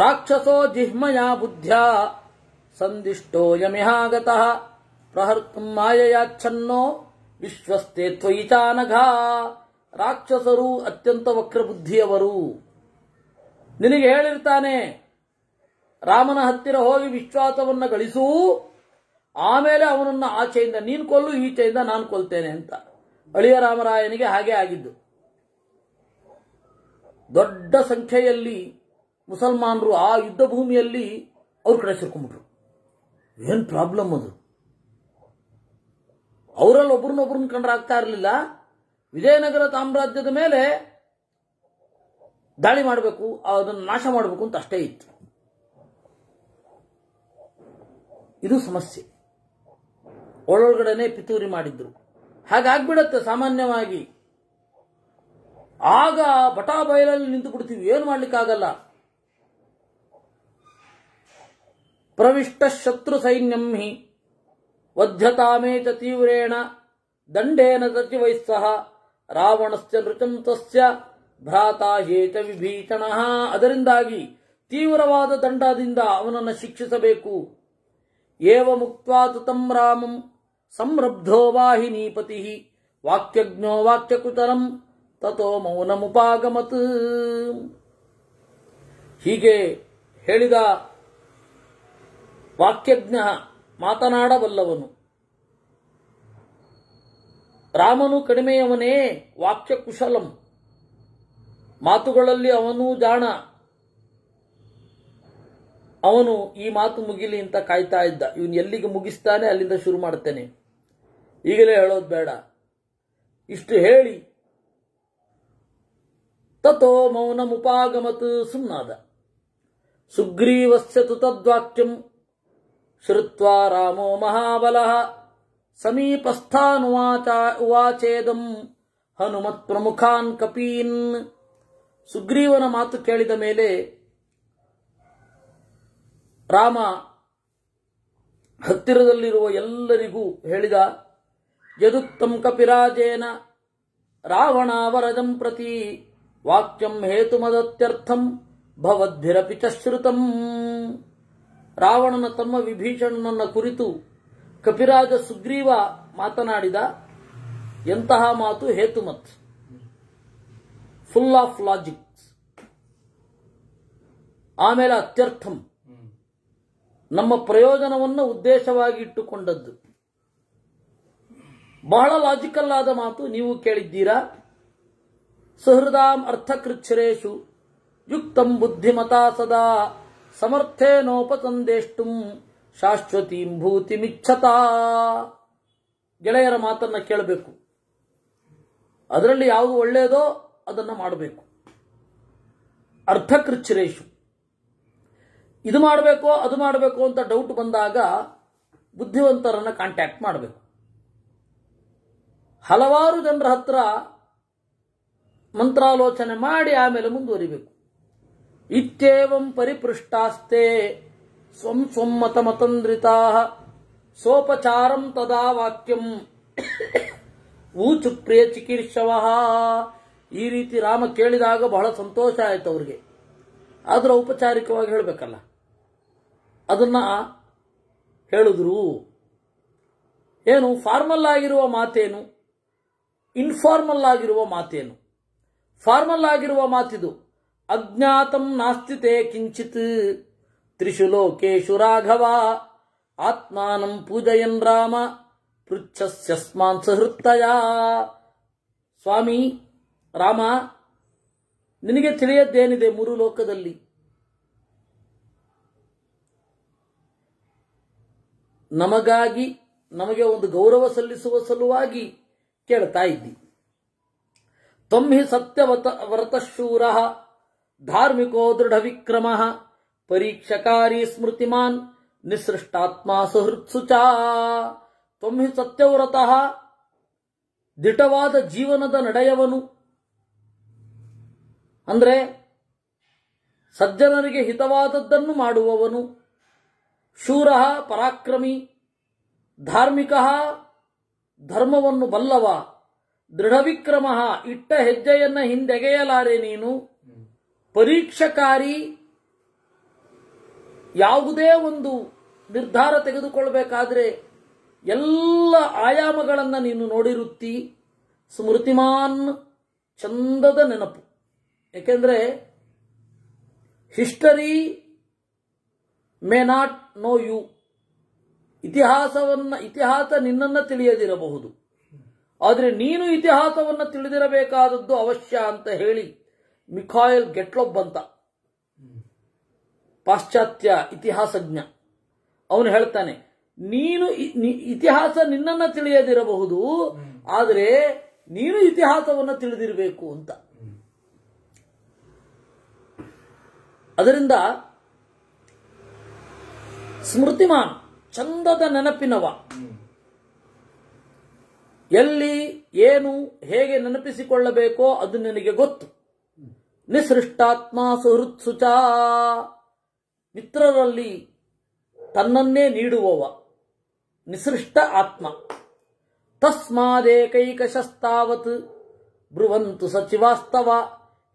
ರಾಕ್ಷಸೋ ಜಿಹ್ಮಯ ಬುದ್ಧ್ಯಾ ಸಂದಿಷ್ಟೋ ಯಮಿಹಾಗತ ಪ್ರಹರ್ತು ಮಾಯಯಾಚ್ಛನ್ನೋ ವಿಶ್ವಸ್ತೆ ತ್ವಯಿ ರಾಕ್ಷಸರು ಅತ್ಯಂತ ವಕ್ರಬುದ್ಧಿಯವರು ನಿನಗೆ ಹೇಳಿರ್ತಾನೆ ರಾಮನ ಹತ್ತಿರ ಹೋಗಿ ವಿಶ್ವಾಸವನ್ನು ಗಳಿಸು ಆಮೇಲೆ ಅವನನ್ನ ಆಚೆಯಿಂದ ನೀನು ಕೊಲ್ಲು ಈಚೆಯಿಂದ ನಾನು ಕೊಲ್ತೇನೆ ಅಂತ ಅಳಿಯ ರಾಮರಾಯನಿಗೆ ಹಾಗೆ ಆಗಿದ್ದು ದೊಡ್ಡ ಸಂಖ್ಯೆಯಲ್ಲಿ ಮುಸಲ್ಮಾನರು ಆ ಯುದ್ಧ ಭೂಮಿಯಲ್ಲಿ ಅವ್ರ ಕಡೆ ಸೇರ್ಕೊಂಡ್ಬಿಟ್ರು ಏನು ಪ್ರಾಬ್ಲಮ್ ಅದು ಅವರಲ್ಲಿ ಒಬ್ರನ್ನೊಬ್ರನ್ನ ಕಂಡ್ರಾಗ್ತಾ ಇರಲಿಲ್ಲ ವಿಜಯನಗರ ಸಾಮ್ರಾಜ್ಯದ ಮೇಲೆ ದಾಳಿ ಮಾಡಬೇಕು ಅದನ್ನು ನಾಶ ಮಾಡಬೇಕು ಅಂತ ಅಷ್ಟೇ ಇತ್ತು ಇದು ಸಮಸ್ಯೆ ಒಳೊಳಗಡೆ ಪಿತೂರಿ ಮಾಡಿದ್ರು ಹಾಗಾಗ್ಬಿಡತ್ತೆ ಸಾಮಾನ್ಯವಾಗಿ ಆಗ ಬಟಾ ಬಯಲಲ್ಲಿ ನಿಂತು ಬಿಡ್ತೀವಿ ಏನು ಮಾಡ್ಲಿಕ್ಕಾಗಲ್ಲ ಪ್ರವಿಷ್ಟ ಶತ್ರು ಸೈನ್ಯಂ ಹಿ ವಧ್ಯತಾಮೇತ ತೀವ್ರೇಣ ದಂಡೇನ ಸಹ ರಾವಣಸ್ಯ ನೃತಂತಸ್ಯ ಭ್ರಾತಾ ಹೇತ ವಿಭೀಷಣ ಅದರಿಂದಾಗಿ ತೀವ್ರವಾದ ದಂಡದಿಂದ ಅವನನ್ನು ಶಿಕ್ಷಿಸಬೇಕು ಏವ ಮುಕ್ತಾತು ತಂ ರಾಮಂ ಸಂರಬ್ಧೋ ವಾಹಿನೀಪತಿ ವಾಕ್ಯಜ್ಞೋ ವಾಕ್ಯಕೃತರಂ ತಥೋ ಮೌನಮುಪಾಗಮತ್ ಹೀಗೆ ಹೇಳಿದ ವಾಕ್ಯಜ್ಞ ಮಾತನಾಡಬಲ್ಲವನು ರಾಮನು ಕಡಿಮೆಯವನೇ ವಾಕ್ಯ ಕುಶಲಂ ಮಾತುಗಳಲ್ಲಿ ಅವನೂ ಜಾಣ ಅವನು ಈ ಮಾತು ಮುಗಿಲಿ ಅಂತ ಕಾಯ್ತಾ ಇದ್ದ ಇವನು ಎಲ್ಲಿಗೆ ಮುಗಿಸ್ತಾನೆ ಅಲ್ಲಿಂದ ಶುರು ಮಾಡ್ತೇನೆ ಈಗಲೇ ಹೇಳೋದು ಬೇಡ ಇಷ್ಟು ಹೇಳಿ ತಥೋ ಮೌನ ಮುಪಾಗಮತ್ ಸುಮ್ನಾದ ಸುಗ್ರೀವಸ್ಯ ತದ್ವಾಕ್ಯಂ ಶ್ರುತ್ವಾ ರಾಮೋ ಮಹಾಬಲಃ ಸಮೀಪಸ್ಥಾನುವಾಚ ಉವಾಚೇದಂ ಹನುಮತ್ ಪ್ರಮುಖಾನ್ ಕಪೀನ್ ಸುಗ್ರೀವನ ಮಾತು ಕೇಳಿದ ಮೇಲೆ ರಾಮ ಹತ್ತಿರದಲ್ಲಿರುವ ಎಲ್ಲರಿಗೂ ಹೇಳಿದ ಯದುತ್ತಂ ಕಪಿರಾಜೇನ ರಾವಣಾವರಜಂ ಪ್ರತಿ ವಾಕ್ಯಂ ಹೇತುಮದತ್ಯರ್ಥಂ ಭವದ್ಭಿರಪಿ ಶ್ರುತಂ ರಾವಣನ ತಮ್ಮ ವಿಭೀಷಣನನ್ನ ಕುರಿತು ಕಪಿರಾಜ ಸುಗ್ರೀವ ಮಾತನಾಡಿದ ಎಂತಹ ಮಾತು ಹೇತುಮತ್ ಫುಲ್ ಆಫ್ ಲಾಜಿಕ್ ಆಮೇಲೆ ಅತ್ಯರ್ಥಂ ನಮ್ಮ ಪ್ರಯೋಜನವನ್ನು ಉದ್ದೇಶವಾಗಿ ಇಟ್ಟುಕೊಂಡದ್ದು ಬಹಳ ಲಾಜಿಕಲ್ ಆದ ಮಾತು ನೀವು ಕೇಳಿದ್ದೀರಾ ಸಹೃದಾಂ ಅರ್ಥಕೃಚ್ಛರೇಶು ಯುಕ್ತಂ ಬುದ್ಧಿಮತಾ ಸದಾ ಸಮರ್ಥೇನೋಪಸಂದೇಷ್ಟು ಭೂತಿ ಭೂತಿಮಿಚ್ಛತಾ ಗೆಳೆಯರ ಮಾತನ್ನ ಕೇಳಬೇಕು ಅದರಲ್ಲಿ ಯಾವುದು ಒಳ್ಳೆಯದೋ ಅದನ್ನು ಮಾಡಬೇಕು ಅರ್ಥಕೃಚ್ಛರೇಶು ಇದು ಮಾಡಬೇಕೋ ಅದು ಮಾಡಬೇಕು ಅಂತ ಡೌಟ್ ಬಂದಾಗ ಬುದ್ಧಿವಂತರನ್ನ ಕಾಂಟ್ಯಾಕ್ಟ್ ಮಾಡಬೇಕು ಹಲವಾರು ಜನರ ಹತ್ರ ಮಂತ್ರಾಲೋಚನೆ ಮಾಡಿ ಆಮೇಲೆ ಮುಂದುವರಿಬೇಕು ಇತ್ಯೇವಂ ಪರಿಪೃಷ್ಟಾಸ್ತೆ ಸ್ವಂ ಸ್ವಮ್ಮತಮತಂದ್ರಿತಾ ಸೋಪಚಾರಂ ತದಾ ವಾಕ್ಯಂ ಊಚು ಪ್ರಿಯ ಚಿಕಿತ್ಸವ ಈ ರೀತಿ ರಾಮ ಕೇಳಿದಾಗ ಬಹಳ ಸಂತೋಷ ಆಯಿತು ಅವರಿಗೆ ಆದ್ರೆ ಔಪಚಾರಿಕವಾಗಿ ಹೇಳಬೇಕಲ್ಲ ಅದನ್ನ ಹೇಳಿದ್ರು ಏನು ಫಾರ್ಮಲ್ ಆಗಿರುವ ಮಾತೇನು ಇನ್ಫಾರ್ಮಲ್ ಆಗಿರುವ ಮಾತೇನು ಫಾರ್ಮಲ್ ಆಗಿರುವ ಮಾತಿದು ಅಜ್ಞಾತಂ ನಾಸ್ತಿತೆ ಕಿಂಚಿತ್ ತ್ರಿಷು ಲೋಕೇಶು ರಾಘವ ಆತ್ಮಾನಂ ಪೂಜಯನ್ ರಾಮ ಪೃಚ್ಛಸ್ಯಸ್ಮಾನ್ ಸಹೃತ್ತಯ ಸ್ವಾಮಿ ರಾಮ ನಿನಗೆ ತಿಳಿಯದ್ದೇನಿದೆ ಮೂರು ಲೋಕದಲ್ಲಿ ನಮಗಾಗಿ ನಮಗೆ ಒಂದು ಗೌರವ ಸಲ್ಲಿಸುವ ಸಲುವಾಗಿ ಕೇಳ್ತಾ ಇದ್ದಿ ತ್ವಂ ಹಿ ಸತ್ಯವತ ವ್ರತಶೂರ ಧಾರ್ಮಿಕೋ ದೃಢ ವಿಕ್ರಮ ಪರೀಕ್ಷಕಾರಿ ಸ್ಮೃತಿಮಾನ್ ನಿಸೃಷ್ಟಾತ್ಮ ಸುಹೃತ್ಸುಚ ತೊಮ್ಮಿ ಸತ್ಯವ್ರತಃ ದಿಟವಾದ ಜೀವನದ ನಡೆಯವನು ಅಂದ್ರೆ ಸಜ್ಜನರಿಗೆ ಹಿತವಾದದ್ದನ್ನು ಮಾಡುವವನು ಶೂರ ಪರಾಕ್ರಮಿ ಧಾರ್ಮಿಕ ಧರ್ಮವನ್ನು ಬಲ್ಲವ ದೃಢವಿಕ್ರಮ ಇಟ್ಟ ಹೆಜ್ಜೆಯನ್ನ ಹಿಂದೆಗೆಯಲಾರೆ ನೀನು ಪರೀಕ್ಷಕಾರಿ ಯಾವುದೇ ಒಂದು ನಿರ್ಧಾರ ತೆಗೆದುಕೊಳ್ಳಬೇಕಾದ್ರೆ ಎಲ್ಲ ಆಯಾಮಗಳನ್ನು ನೀನು ನೋಡಿರುತ್ತಿ ಸ್ಮೃತಿಮಾನ್ ಚಂದದ ನೆನಪು ಏಕೆಂದರೆ history may not know you ಇತಿಹಾಸವನ್ನು ಇತಿಹಾಸ ನಿನ್ನನ್ನು ತಿಳಿಯದಿರಬಹುದು ಆದರೆ ನೀನು ಇತಿಹಾಸವನ್ನು ತಿಳಿದಿರಬೇಕಾದದ್ದು ಅವಶ್ಯ ಅಂತ ಹೇಳಿ ಮಿಖಾಯಲ್ ಗೆಟ್ಲೊಬ್ಬಂತ ಪಾಶ್ಚಾತ್ಯ ಇತಿಹಾಸಜ್ಞ ಅವನು ಹೇಳ್ತಾನೆ ನೀನು ಇತಿಹಾಸ ನಿನ್ನನ್ನ ತಿಳಿಯದಿರಬಹುದು ಆದರೆ ನೀನು ಇತಿಹಾಸವನ್ನು ತಿಳಿದಿರಬೇಕು ಅಂತ ಅದರಿಂದ ಸ್ಮೃತಿಮಾನ್ ಚಂದದ ನೆನಪಿನವ ಎಲ್ಲಿ ಏನು ಹೇಗೆ ನೆನಪಿಸಿಕೊಳ್ಳಬೇಕೋ ಅದು ನಿನಗೆ ಗೊತ್ತು ನಿಸೃಷ್ಟಾತ್ಮ ಸುಹೃತ್ಸುಚಾ ಮಿತ್ರರಲ್ಲಿ ತನ್ನನ್ನೇ ನೀಡುವವ ನಿಸೃಷ್ಟ ಆತ್ಮ ತಸ್ಮಾದೇಕೈಕಶಸ್ತಾವತ್ ಬ್ರುವಂತು ಸಚಿವಾಸ್ತವ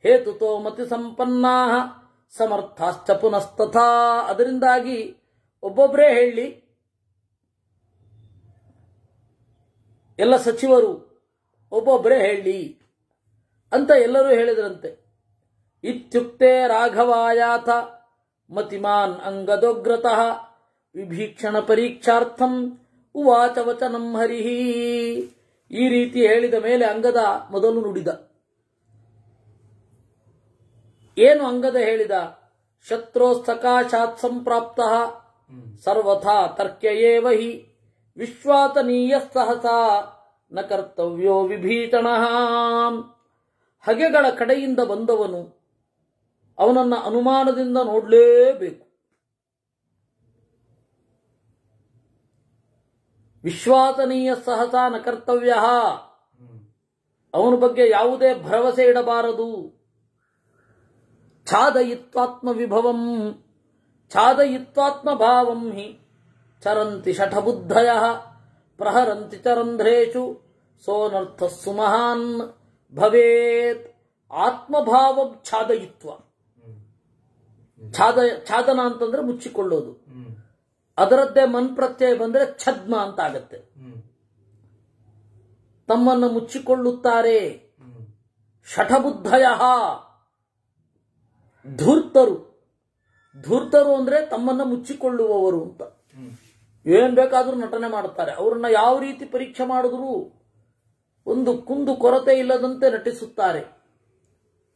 ಹೇತುತೋ ಮತಿ ಸಂಪನ್ನಾ ಸಮರ್ಥಾಶ್ಚ ಪುನಸ್ತಥಾ ಅದರಿಂದಾಗಿ ಒಬ್ಬೊಬ್ಬರೇ ಹೇಳಿ ಎಲ್ಲ ಸಚಿವರು ಒಬ್ಬೊಬ್ಬರೇ ಹೇಳಿ ಅಂತ ಎಲ್ಲರೂ ಹೇಳಿದ್ರಂತೆ ಇತ್ಯುಕ್ತೇ ರಾಘವಾಯಾತ ಮತಿಮಾನ್ ಅಂಗದೋಗ್ರತಃ ವಿಭೀಕ್ಷಣ ಪರೀಕ್ಷಾರ್ಥಂ ಉವಾಚವಚನಂ ವಚನಂ ಹರಿಹಿ ಈ ರೀತಿ ಹೇಳಿದ ಮೇಲೆ ಅಂಗದ ಮೊದಲು ನುಡಿದ ಏನು ಅಂಗದ ಹೇಳಿದ ಶತ್ರೋಸ್ತಕಾಶಾತ್ ಸಂಪ್ರಾಪ್ತ ಸರ್ವಥಾ ತರ್ಕ್ಯಯೇವ ಹಿ ವಿಶ್ವಾತನೀಯ ಸಹಸಾ ನ ಕರ್ತವ್ಯೋ ವಿಭೀಷಣ ಹಗೆಗಳ ಕಡೆಯಿಂದ ಬಂದವನು ಅವನನ್ನ ಅನುಮಾನದಿಂದ ನೋಡಲೇಬೇಕು ವಿಶ್ವಾಸನೀಯ ಸಹಸಾ ಕರ್ತವ್ಯ ಅವನ ಬಗ್ಗೆ ಯಾವುದೇ ಭರವಸೆ ಇಡಬಾರದು ಛಾದಯಿತ್ವಾತ್ಮ ವಿಭವಂ ಛಾದಯಿತ್ವಾತ್ಮ ಭಾವಂ ಹಿ ಚರಂತಿ ಶಠಬುದ್ಧಯ ಪ್ರಹರಂತಿ ಚರಂಧ್ರೇಶು ಸೋನರ್ಥ ಸುಮಹಾನ್ ಭವೇತ್ ಆತ್ಮಭಾವ ಛಾದಯಿತ್ವ ಛಾದ ಛಾದನ ಅಂತಂದ್ರೆ ಮುಚ್ಚಿಕೊಳ್ಳೋದು ಅದರದ್ದೇ ಮನ್ ಪ್ರತ್ಯಯ ಬಂದ್ರೆ ಛದ್ಮ ಅಂತ ಆಗತ್ತೆ ತಮ್ಮನ್ನು ಮುಚ್ಚಿಕೊಳ್ಳುತ್ತಾರೆ ಶಠಬುದ್ಧಯ ಧೂರ್ತರು ಧೂರ್ತರು ಅಂದ್ರೆ ತಮ್ಮನ್ನ ಮುಚ್ಚಿಕೊಳ್ಳುವವರು ಅಂತ ಏನ್ ಬೇಕಾದ್ರೂ ನಟನೆ ಮಾಡುತ್ತಾರೆ ಅವರನ್ನ ಯಾವ ರೀತಿ ಪರೀಕ್ಷೆ ಮಾಡಿದ್ರು ಒಂದು ಕುಂದು ಕೊರತೆ ಇಲ್ಲದಂತೆ ನಟಿಸುತ್ತಾರೆ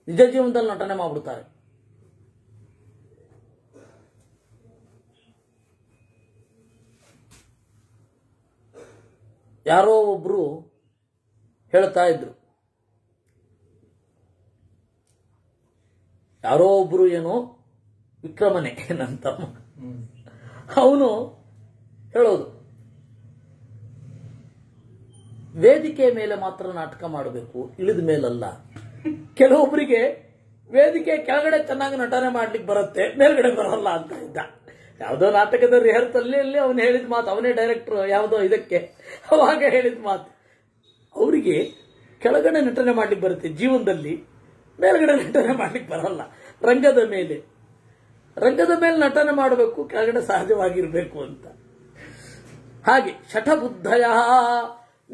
ನಿಜ ಜೀವನದಲ್ಲಿ ನಟನೆ ಮಾಡ್ಬಿಡ್ತಾರೆ ಯಾರೋ ಒಬ್ಬರು ಹೇಳ್ತಾ ಇದ್ರು ಯಾರೋ ಒಬ್ರು ಏನೋ ವಿಕ್ರಮನೆ ನನ್ನ ಅವನು ಹೇಳೋದು ವೇದಿಕೆ ಮೇಲೆ ಮಾತ್ರ ನಾಟಕ ಮಾಡಬೇಕು ಇಳಿದ ಮೇಲಲ್ಲ ಕೆಲವೊಬ್ಬರಿಗೆ ವೇದಿಕೆ ಕೆಳಗಡೆ ಚೆನ್ನಾಗಿ ನಟನೆ ಮಾಡ್ಲಿಕ್ಕೆ ಬರುತ್ತೆ ಮೇಲ್ಗಡೆ ಬರಲ್ಲ ಅಂತ ಇದ್ದ ಯಾವುದೋ ನಾಟಕದ ರಿಹರ್ಸಲ್ಲಿ ಅಲ್ಲಿ ಅವನು ಹೇಳಿದ ಮಾತು ಅವನೇ ಡೈರೆಕ್ಟರ್ ಯಾವುದೋ ಇದಕ್ಕೆ ಅವಾಗ ಹೇಳಿದ ಮಾತು ಅವರಿಗೆ ಕೆಳಗಡೆ ನಟನೆ ಮಾಡ್ಲಿಕ್ಕೆ ಬರುತ್ತೆ ಜೀವನದಲ್ಲಿ ಮೇಲ್ಗಡೆ ನಟನೆ ಮಾಡ್ಲಿಕ್ಕೆ ಬರಲ್ಲ ರಂಗದ ಮೇಲೆ ರಂಗದ ಮೇಲೆ ನಟನೆ ಮಾಡಬೇಕು ಕೆಳಗಡೆ ಸಹಜವಾಗಿರಬೇಕು ಅಂತ ಹಾಗೆ ಶಠಬುದ್ಧಯ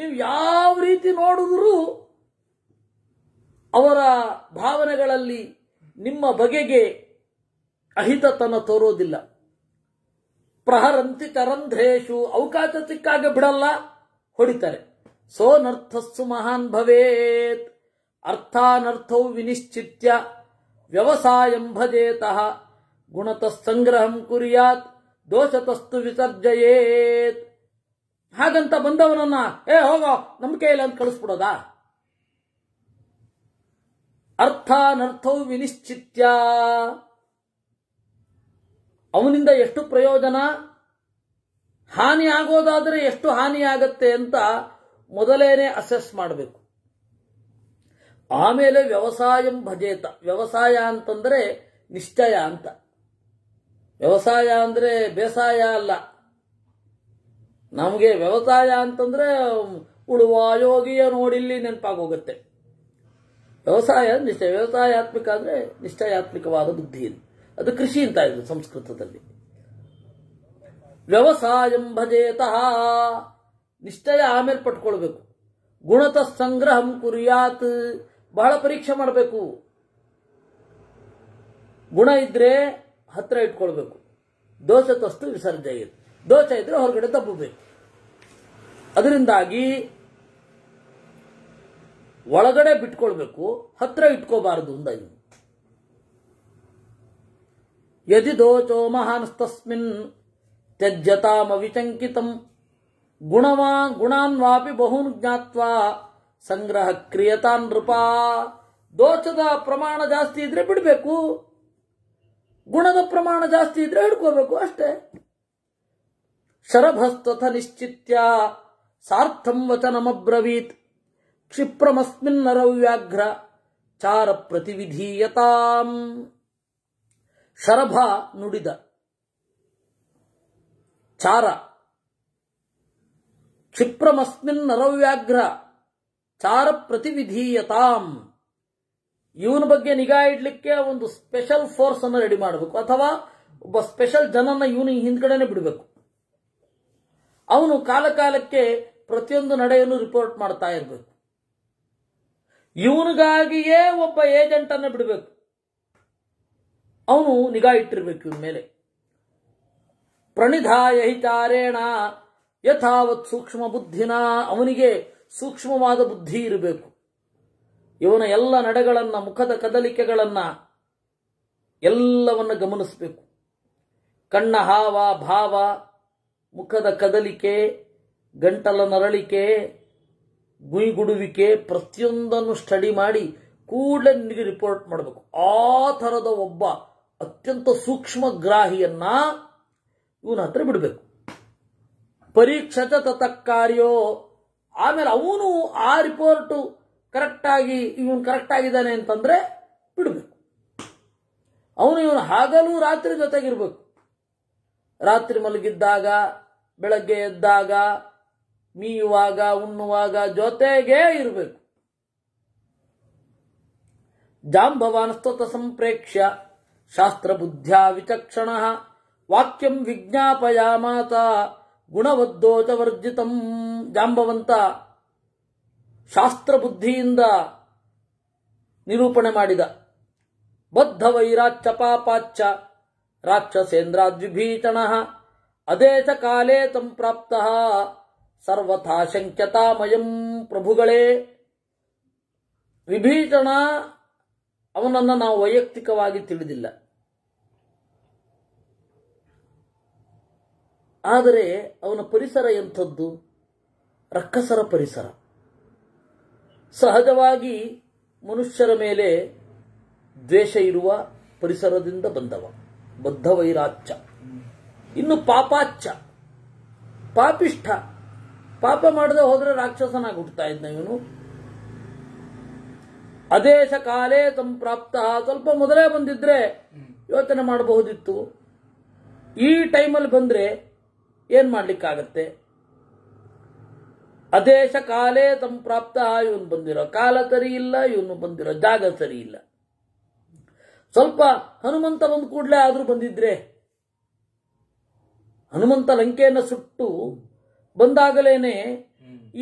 ನೀವು ಯಾವ ರೀತಿ ನೋಡಿದ್ರೂ ಅವರ ಭಾವನೆಗಳಲ್ಲಿ ನಿಮ್ಮ ಬಗೆಗೆ ಅಹಿತತನ ತೋರೋದಿಲ್ಲ ಪ್ರಹರಂತಿ ತರಂಧ್ರೇಶು ಅವಕಾಶ ಸಿಕ್ಕಾಗ ಬಿಡಲ್ಲ ಹೊಡಿತಾರೆ ಸೋನರ್ಥಸ್ಸು ಮಹಾನ್ ಭವೇತ್ ಅರ್ಥಾನರ್ಥೌ ವಿನಿಶ್ಚಿತ್ಯ ವ್ಯವಸಾಯಂ ಭಜೇತಃ ಗುಣತಃ ಸಂಗ್ರಹಂ ಕುರಿಯಾತ್ ದೋಷತಸ್ತು ವಿಸರ್ಜಯೇತ್ ಹಾಗಂತ ಬಂದವನನ್ನ ಏ ಹೋಗೋ ನಂಬಿಕೆ ಇಲ್ಲ ಅಂತ ಕಳಿಸ್ಬಿಡೋದಾ ಅರ್ಥಾನರ್ಥವು ವಿನಿಶ್ಚಿತ್ಯ ಅವನಿಂದ ಎಷ್ಟು ಪ್ರಯೋಜನ ಹಾನಿ ಆಗೋದಾದರೆ ಎಷ್ಟು ಹಾನಿ ಅಂತ ಮೊದಲೇನೆ ಅಸೆಸ್ ಮಾಡಬೇಕು ಆಮೇಲೆ ವ್ಯವಸಾಯಂ ಭಜೇತ ವ್ಯವಸಾಯ ಅಂತಂದ್ರೆ ನಿಶ್ಚಯ ಅಂತ ವ್ಯವಸಾಯ ಅಂದ್ರೆ ಬೇಸಾಯ ಅಲ್ಲ ನಮಗೆ ವ್ಯವಸಾಯ ಅಂತಂದ್ರೆ ಉಳುವ ಯೋಗಿಯ ನೋಡಿಲ್ಲಿ ನೆನಪಾಗೋಗುತ್ತೆ ವ್ಯವಸಾಯ ನಿಶ್ಚಯ ವ್ಯವಸಾಯಾತ್ಮಕ ಅಂದ್ರೆ ನಿಶ್ಚಯಾತ್ಮಕವಾದ ಬುದ್ಧಿ ಅದು ಕೃಷಿ ಅಂತ ಇದು ಸಂಸ್ಕೃತದಲ್ಲಿ ವ್ಯವಸಾಯಂ ಭಜೇತಃ ನಿಶ್ಚಯ ಆಮೇಲೆ ಪಟ್ಕೊಳ್ಬೇಕು ಗುಣತ ಸಂಗ್ರಹಂ ಕುರಿಯಾತ್ ಬಹಳ ಪರೀಕ್ಷೆ ಮಾಡಬೇಕು ಗುಣ ಇದ್ರೆ ಹತ್ರ ಇಟ್ಕೊಳ್ಬೇಕು ದೋಷ ತಸ್ತು ಇರುತ್ತೆ ದೋಷ ಇದ್ರೆ ಹೊರಗಡೆ ತಬ್ಬಬೇಕು ಅದರಿಂದಾಗಿ ಒಳಗಡೆ ಬಿಟ್ಕೊಳ್ಬೇಕು ಹತ್ರ ಇಟ್ಕೋಬಾರದು ಇದು ಯದಿ ದೋಚೋ ಮಹಾನ್ ತಸ್ಮಿನ್ ತ್ಯಜ್ಯತಾಮವಿಚಂಕಿತಂ ಗುಣವಾ ಗುಣಾನ್ವಾಪಿ ಬಹೂನ್ ಜ್ಞಾತ್ವಾ ಸಂಗ್ರಹ ಕ್ರಿಯತಾ ನೃಪ ದೋಷದ ಪ್ರಮಾಣ ಜಾಸ್ತಿ ಇದ್ರೆ ಬಿಡಬೇಕು ಗುಣದ ಪ್ರಮಾಣ ಜಾಸ್ತಿ ಇದ್ರೆ ಹಿಡ್ಕೋಬೇಕು ಅಷ್ಟೇ ಶರಭಸ್ತಥ ನಿಶ್ಚಿತ್ಯ ಸಾರ್ಥಂ ವಚನಮ್ರವೀತ್ ಕ್ಷಿಪ್ರಮಸ್ಮಿನ್ ನರವ್ಯಾಘ್ರ ಚಾರ ಪ್ರತಿವಿಧೀಯತಾಂ ಶರಭ ನುಡಿದ ಚಾರ ಕ್ಷಿಪ್ರಮಸ್ಮಿನ್ ನರವ್ಯಾಘ್ರ ಚಾರ ಪ್ರತಿವಿಧೀಯತಾಂ ಇವನ ಬಗ್ಗೆ ನಿಗಾ ಇಡಲಿಕ್ಕೆ ಒಂದು ಸ್ಪೆಷಲ್ ಫೋರ್ಸ್ ಅನ್ನು ರೆಡಿ ಮಾಡಬೇಕು ಅಥವಾ ಒಬ್ಬ ಸ್ಪೆಷಲ್ ಜನನ ಇವನು ಹಿಂದ್ಗಡೆನೆ ಬಿಡಬೇಕು ಅವನು ಕಾಲಕಾಲಕ್ಕೆ ಪ್ರತಿಯೊಂದು ನಡೆಯನ್ನು ರಿಪೋರ್ಟ್ ಮಾಡ್ತಾ ಇರಬೇಕು ಇವನಿಗಾಗಿಯೇ ಒಬ್ಬ ಏಜೆಂಟ್ ಅನ್ನು ಬಿಡಬೇಕು ಅವನು ನಿಗಾ ಇಟ್ಟಿರಬೇಕು ಇವನ ಮೇಲೆ ಪ್ರಣಿಧಾಯ ಹಿತಾರೇಣ ಯಥಾವತ್ ಸೂಕ್ಷ್ಮ ಬುದ್ಧಿನ ಅವನಿಗೆ ಸೂಕ್ಷ್ಮವಾದ ಬುದ್ಧಿ ಇರಬೇಕು ಇವನ ಎಲ್ಲ ನಡೆಗಳನ್ನ ಮುಖದ ಕದಲಿಕೆಗಳನ್ನ ಎಲ್ಲವನ್ನ ಗಮನಿಸಬೇಕು ಕಣ್ಣ ಹಾವ ಭಾವ ಮುಖದ ಕದಲಿಕೆ ಗಂಟಲ ನರಳಿಕೆ ಗುಯಿಗುಡುವಿಕೆ ಪ್ರತಿಯೊಂದನ್ನು ಸ್ಟಡಿ ಮಾಡಿ ಕೂಡಲೇ ನಿಮಗೆ ರಿಪೋರ್ಟ್ ಮಾಡಬೇಕು ಆ ಥರದ ಒಬ್ಬ ಅತ್ಯಂತ ಸೂಕ್ಷ್ಮ ಗ್ರಾಹಿಯನ್ನ ಇವನ ಹತ್ರ ಬಿಡಬೇಕು ಪರೀಕ್ಷತ ತತಕ್ಕಾರ್ಯೋ ಆಮೇಲೆ ಅವನು ಆ ರಿಪೋರ್ಟು ಕರೆಕ್ಟಾಗಿ ಇವನು ಕರೆಕ್ಟ್ ಆಗಿದ್ದಾನೆ ಅಂತಂದ್ರೆ ಬಿಡಬೇಕು ಅವನು ಇವನು ಹಾಗಲೂ ರಾತ್ರಿ ಜೊತೆಗಿರ್ಬೇಕು ರಾತ್ರಿ ಮಲಗಿದ್ದಾಗ ಬೆಳಗ್ಗೆ ಎದ್ದಾಗ ಮೀಯುವಾಗ ಉಣ್ಣುವಾಗ ಜೊತೆಗೇ ಇರಬೇಕು ಸ್ತೋತ ಸಂಪ್ರೇಕ್ಷ್ಯ ಶಾಸ್ತ್ರ ಬುದ್ಧಿಯ ವಿಚಕ್ಷಣ ವಾಕ್ಯಂ ವಿಜ್ಞಾಪಯ ಮಾತ ಗುಣವದ್ದೋಚವರ್ಜಿತಂ ಜಾಂಬವಂತ ಶಾಸ್ತ್ರಬುದ್ಧಿಯಿಂದ ನಿರೂಪಣೆ ಮಾಡಿದ ಬದ್ಧ ಪಾಪಾಚ ಪಾಪಾಚ್ಯ ರಾಕ್ಷಸೇಂದ್ರಾದ್ವಿಭೀಷಣ ಅದೇತ ಕಾಲೇ ತಂ ಪ್ರಾಪ್ತ ಸರ್ವಥಾ ಪ್ರಭುಗಳೇ ವಿಭೀಷಣ ಅವನನ್ನು ನಾವು ವೈಯಕ್ತಿಕವಾಗಿ ತಿಳಿದಿಲ್ಲ ಆದರೆ ಅವನ ಪರಿಸರ ಎಂಥದ್ದು ರಕ್ಕಸರ ಪರಿಸರ ಸಹಜವಾಗಿ ಮನುಷ್ಯರ ಮೇಲೆ ದ್ವೇಷ ಇರುವ ಪರಿಸರದಿಂದ ಬಂದವ ಬದ್ಧವೈರಾಚ್ಯ ಇನ್ನು ಪಾಪಾಚ್ಯ ಪಾಪಿಷ್ಠ ಪಾಪ ಮಾಡದೆ ಹೋದರೆ ರಾಕ್ಷಸನಾಗಿ ಹುಟ್ಟುತ್ತಾ ಇದ್ದ ಇವನು ಅದೇಶ ಕಾಲೇ ತಂಪ್ರಾಪ್ತ ಸ್ವಲ್ಪ ಮೊದಲೇ ಬಂದಿದ್ರೆ ಯೋಚನೆ ಮಾಡಬಹುದಿತ್ತು ಈ ಟೈಮಲ್ಲಿ ಬಂದರೆ ಏನು ಮಾಡಲಿಕ್ಕಾಗತ್ತೆ ಅದೇಶ ಕಾಲೇ ತಮ್ಮ ಇವನು ಬಂದಿರೋ ಕಾಲ ಸರಿ ಇಲ್ಲ ಇವನು ಬಂದಿರೋ ಜಾಗ ಸರಿ ಇಲ್ಲ ಸ್ವಲ್ಪ ಹನುಮಂತ ಬಂದು ಕೂಡಲೇ ಆದರೂ ಬಂದಿದ್ರೆ ಹನುಮಂತ ಲಂಕೆಯನ್ನು ಸುಟ್ಟು ಬಂದಾಗಲೇನೆ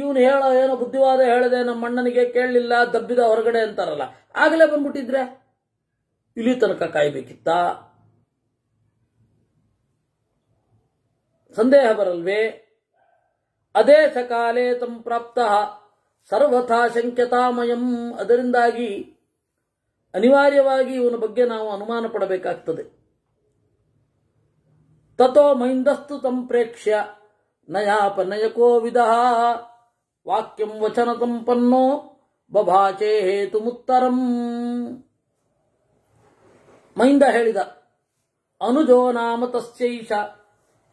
ಇವನು ಹೇಳ ಏನೋ ಬುದ್ಧಿವಾದ ಹೇಳದೆ ನಮ್ಮ ಅಣ್ಣನಿಗೆ ಕೇಳಲಿಲ್ಲ ದಬ್ಬಿದ ಹೊರಗಡೆ ಅಂತಾರಲ್ಲ ಆಗಲೇ ಬಂದ್ಬಿಟ್ಟಿದ್ರೆ ಇಲ್ಲಿ ತನಕ ಕಾಯಬೇಕಿತ್ತಾ ಸಂದೇಹ ಬರಲ್ವೇ ಅದೇ ಸಕಾಲೇ ತಂ ಪ್ರಾಪ್ತ ಸರ್ವಥಾ ಶಂಕ್ಯತಾಮಯಂ ಅದರಿಂದಾಗಿ ಅನಿವಾರ್ಯವಾಗಿ ಇವನ ಬಗ್ಗೆ ನಾವು ಅನುಮಾನ ಪಡಬೇಕಾಗ್ತದೆ ತಥೋ ಮೈಂದಸ್ತು ತಂ ಪ್ರೇಕ್ಷ್ಯ ನಯಾಪನಯಕೋ ವಿಧ ವಾಕ್ಯಂ ವಚನ ತಂಪನ್ನೋ ಬಭಾಚೆ ಮುತ್ತರಂ ಮೈಂದ ಹೇಳಿದ ಅನುಜೋ ನಾಮ ತಸ್ಯೈಷ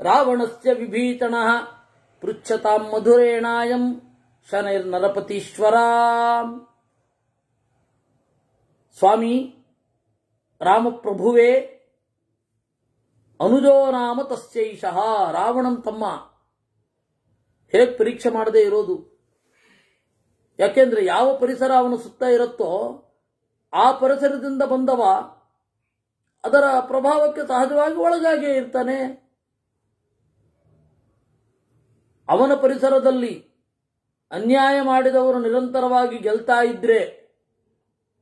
ರಾವಣಸ್ಯ ವಿಭೀತಣ ಪೃಚ್ಛತಾಂ ಮಧುರೇಣಾಯಂ ನರಪತೀಶ್ವರ ಸ್ವಾಮಿ ರಾಮಪ್ರಭುವೇ ಅನುಜೋ ನಾಮ ತಸ್ಯೈಷಃ ರಾವಣಂ ತಮ್ಮ ಹೇಗೆ ಪರೀಕ್ಷೆ ಮಾಡದೇ ಇರೋದು ಯಾಕೆಂದ್ರೆ ಯಾವ ಪರಿಸರ ಅವನು ಸುತ್ತ ಇರುತ್ತೋ ಆ ಪರಿಸರದಿಂದ ಬಂದವ ಅದರ ಪ್ರಭಾವಕ್ಕೆ ಸಹಜವಾಗಿ ಒಳಗಾಗಿಯೇ ಇರ್ತಾನೆ ಅವನ ಪರಿಸರದಲ್ಲಿ ಅನ್ಯಾಯ ಮಾಡಿದವರು ನಿರಂತರವಾಗಿ ಗೆಲ್ತಾ ಇದ್ರೆ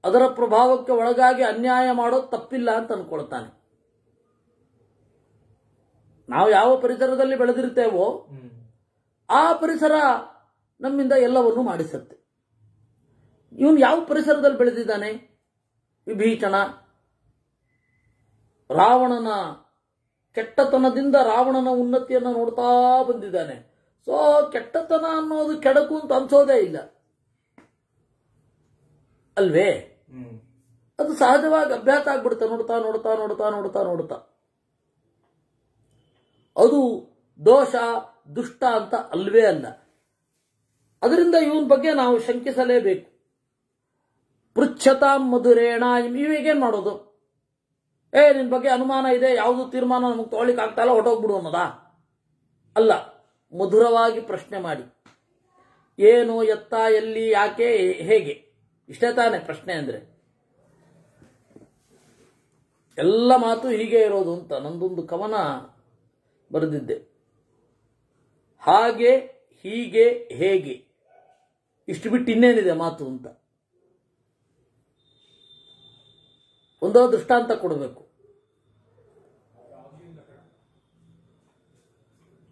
ಅದರ ಪ್ರಭಾವಕ್ಕೆ ಒಳಗಾಗಿ ಅನ್ಯಾಯ ಮಾಡೋದು ತಪ್ಪಿಲ್ಲ ಅಂತ ಅನ್ಕೊಳ್ತಾನೆ ನಾವು ಯಾವ ಪರಿಸರದಲ್ಲಿ ಬೆಳೆದಿರ್ತೇವೋ ಆ ಪರಿಸರ ನಮ್ಮಿಂದ ಎಲ್ಲವನ್ನೂ ಮಾಡಿಸುತ್ತೆ ಇವನು ಯಾವ ಪರಿಸರದಲ್ಲಿ ಬೆಳೆದಿದ್ದಾನೆ ವಿಭೀಷಣ ರಾವಣನ ಕೆಟ್ಟತನದಿಂದ ರಾವಣನ ಉನ್ನತಿಯನ್ನು ನೋಡ್ತಾ ಬಂದಿದ್ದಾನೆ ಸೊ ಕೆಟ್ಟತನ ಅನ್ನೋದು ಕೆಡಕು ಅಂತ ಅನ್ಸೋದೇ ಇಲ್ಲ ಅಲ್ವೇ ಅದು ಸಹಜವಾಗಿ ಅಭ್ಯಾಸ ಆಗ್ಬಿಡುತ್ತೆ ನೋಡ್ತಾ ನೋಡ್ತಾ ನೋಡ್ತಾ ನೋಡ್ತಾ ನೋಡ್ತಾ ಅದು ದೋಷ ದುಷ್ಟ ಅಂತ ಅಲ್ವೇ ಅಲ್ಲ ಅದರಿಂದ ಇವನ್ ಬಗ್ಗೆ ನಾವು ಶಂಕಿಸಲೇಬೇಕು ಪೃಚ್ಛತಾ ಮಧುರೇಣ ಇವೇಗೇನ್ ಮಾಡೋದು ಏ ನಿನ್ ಬಗ್ಗೆ ಅನುಮಾನ ಇದೆ ಯಾವುದು ತೀರ್ಮಾನ ನಮಗೆ ತೊಗೊಳ್ಲಿಕ್ಕೆ ಆಗ್ತಾ ಇಲ್ಲ ಹೊಟ್ಟೋಗ್ಬಿಡು ಅನ್ನೋದಾ ಅಲ್ಲ ಮಧುರವಾಗಿ ಪ್ರಶ್ನೆ ಮಾಡಿ ಏನು ಎತ್ತ ಎಲ್ಲಿ ಯಾಕೆ ಹೇಗೆ ಇಷ್ಟೇ ತಾನೇ ಪ್ರಶ್ನೆ ಅಂದರೆ ಎಲ್ಲ ಮಾತು ಹೀಗೆ ಇರೋದು ಅಂತ ನಂದೊಂದು ಕವನ ಬರೆದಿದ್ದೆ ಹಾಗೆ ಹೀಗೆ ಹೇಗೆ ಇಷ್ಟು ಬಿಟ್ಟು ಇನ್ನೇನಿದೆ ಮಾತು ಅಂತ ಒಂದೋ ದೃಷ್ಟಾಂತ ಕೊಡಬೇಕು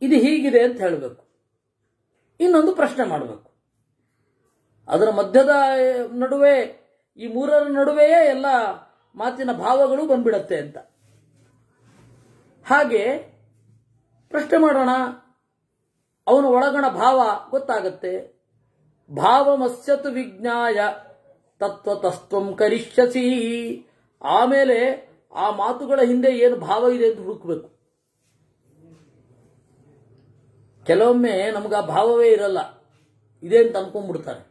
ಇದು ಹೀಗಿದೆ ಅಂತ ಹೇಳಬೇಕು ಇನ್ನೊಂದು ಪ್ರಶ್ನೆ ಮಾಡಬೇಕು ಅದರ ಮಧ್ಯದ ನಡುವೆ ಈ ಮೂರರ ನಡುವೆಯೇ ಎಲ್ಲ ಮಾತಿನ ಭಾವಗಳು ಬಂದ್ಬಿಡತ್ತೆ ಅಂತ ಹಾಗೆ ಪ್ರಶ್ನೆ ಮಾಡೋಣ ಅವನು ಒಳಗಣ ಭಾವ ಗೊತ್ತಾಗತ್ತೆ ಭಾವಮಸ್ಯತು ವಿಜ್ಞಾಯ ತತ್ವ ತತ್ವಂ ಕರಿಷ್ಯಸಿ ಆಮೇಲೆ ಆ ಮಾತುಗಳ ಹಿಂದೆ ಏನು ಭಾವ ಇದೆ ಅಂತ ಹುಡುಕಬೇಕು ಕೆಲವೊಮ್ಮೆ ನಮ್ಗೆ ಆ ಭಾವವೇ ಇರಲ್ಲ ಇದೆ ಅಂತ ಅನ್ಕೊಂಡ್ಬಿಡ್ತಾರೆ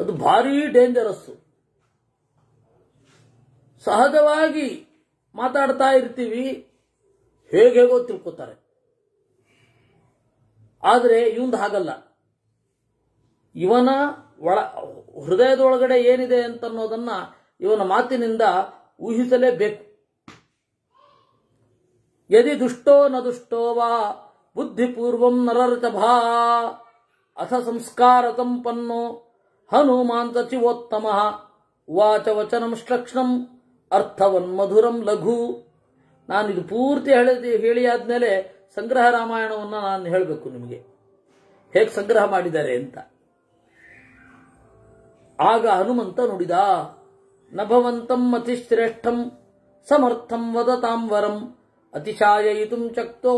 ಅದು ಭಾರಿ ಡೇಂಜರಸ್ಸು ಸಹಜವಾಗಿ ಮಾತಾಡ್ತಾ ಇರ್ತೀವಿ ಹೇಗೆ ಹೇಗೋ ತಿಳ್ಕೊತಾರೆ ಆದರೆ ಇವಂದು ಹಾಗಲ್ಲ ಇವನ ಒಳ ಹೃದಯದೊಳಗಡೆ ಏನಿದೆ ಅಂತ ಅನ್ನೋದನ್ನ ಇವನ ಮಾತಿನಿಂದ ಊಹಿಸಲೇಬೇಕು ಯದಿ ದುಷ್ಟೋ ನ ದುಷ್ಟೋ ವಾ ಬುದ್ಧಿಪೂರ್ವಂ ನರರ್ತಭಾ ಅಥ ಸಂಸ್ಕಾರ ತಂಪನ್ನೋ ಹನುಮಾಂತ ಚಿವೋತ್ತಮ ವಾಚ ವಚನ ಶ್ಲಕ್ಷಣಂ ಅರ್ಥವನ್ ಮಧುರಂ ಲಘು ಇದು ಪೂರ್ತಿ ಹೇಳಿ ಹೇಳಿ ಸಂಗ್ರಹ ರಾಮಾಯಣವನ್ನು ನಾನು ಹೇಳಬೇಕು ನಿಮಗೆ ಹೇಗೆ ಸಂಗ್ರಹ ಮಾಡಿದ್ದಾರೆ ಅಂತ ಆಗ ಹನುಮಂತ ನುಡಿದ ನಭವಂತಂ ಅತಿಶ್ರೇಷ್ಠಂ ಸಮರ್ಥಂ ವದತಾಂ ವರಂ ಅತಿಶಾಯಿತು ಚಕ್ತೋ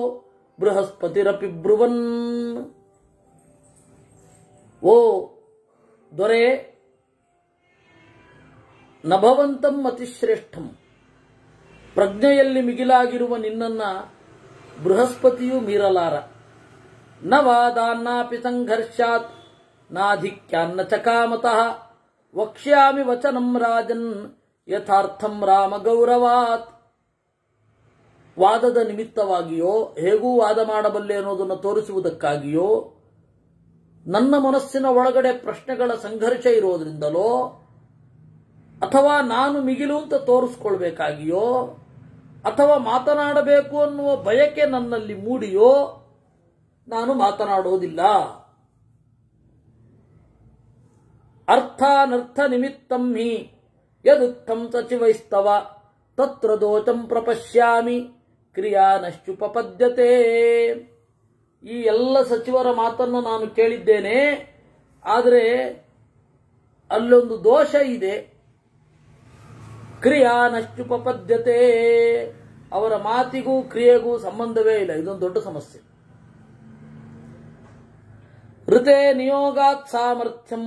బృహస్పతిరపి బ్రువన్ ఓ దొరే ನಭವಂತಂ ಅತಿಶ್ರೇಷ್ಠಂ ಪ್ರಜ್ಞೆಯಲ್ಲಿ ಮಿಗಿಲಾಗಿರುವ ನಿನ್ನನ್ನ ಬೃಹಸ್ಪತಿಯು ಮೀರಲಾರ ನವಾದಾನ್ನಾಪಿ ಸಂಘರ್ಷಾತ್ ನಾಧಿಕ್ಯಾನ್ನ ಚಕಾಮತಃ ವಕ್ಷ್ಯಾಮಿ ವಚನಂ ರಾಜನ್ ಯಥಾರ್ಥಂ ರಾಮ ಗೌರವಾತ್ ವಾದದ ನಿಮಿತ್ತವಾಗಿಯೋ ಹೇಗೂ ವಾದ ಮಾಡಬಲ್ಲೆ ಅನ್ನೋದನ್ನು ತೋರಿಸುವುದಕ್ಕಾಗಿಯೋ ನನ್ನ ಮನಸ್ಸಿನ ಒಳಗಡೆ ಪ್ರಶ್ನೆಗಳ ಸಂಘರ್ಷ ಇರೋದ್ರಿಂದಲೋ ಅಥವಾ ನಾನು ಮಿಗಿಲು ಅಂತ ತೋರಿಸ್ಕೊಳ್ಬೇಕಾಗಿಯೋ ಅಥವಾ ಮಾತನಾಡಬೇಕು ಅನ್ನುವ ಬಯಕೆ ನನ್ನಲ್ಲಿ ಮೂಡಿಯೋ ನಾನು ಮಾತನಾಡೋದಿಲ್ಲ ಅರ್ಥಾನರ್ಥ ನಿಮಿತ್ತಂ ಹಿ ಯದುತ್ತಂ ಸಚಿವೈಸ್ತವ ತತ್ರ ದೋಚಂ ಪ್ರಪಶ್ಯಾಮಿ ನಶ್ಚುಪದ್ಯತೆ ಈ ಎಲ್ಲ ಸಚಿವರ ಮಾತನ್ನು ನಾನು ಕೇಳಿದ್ದೇನೆ ಆದರೆ ಅಲ್ಲೊಂದು ದೋಷ ಇದೆ ನಶ್ಚುಪದ್ಯತೆ ಅವರ ಮಾತಿಗೂ ಕ್ರಿಯೆಗೂ ಸಂಬಂಧವೇ ಇಲ್ಲ ಇದೊಂದು ದೊಡ್ಡ ಸಮಸ್ಯೆ ಋತೆ ನಿಯೋಗಾತ್ ಸಾಮರ್ಥ್ಯಂ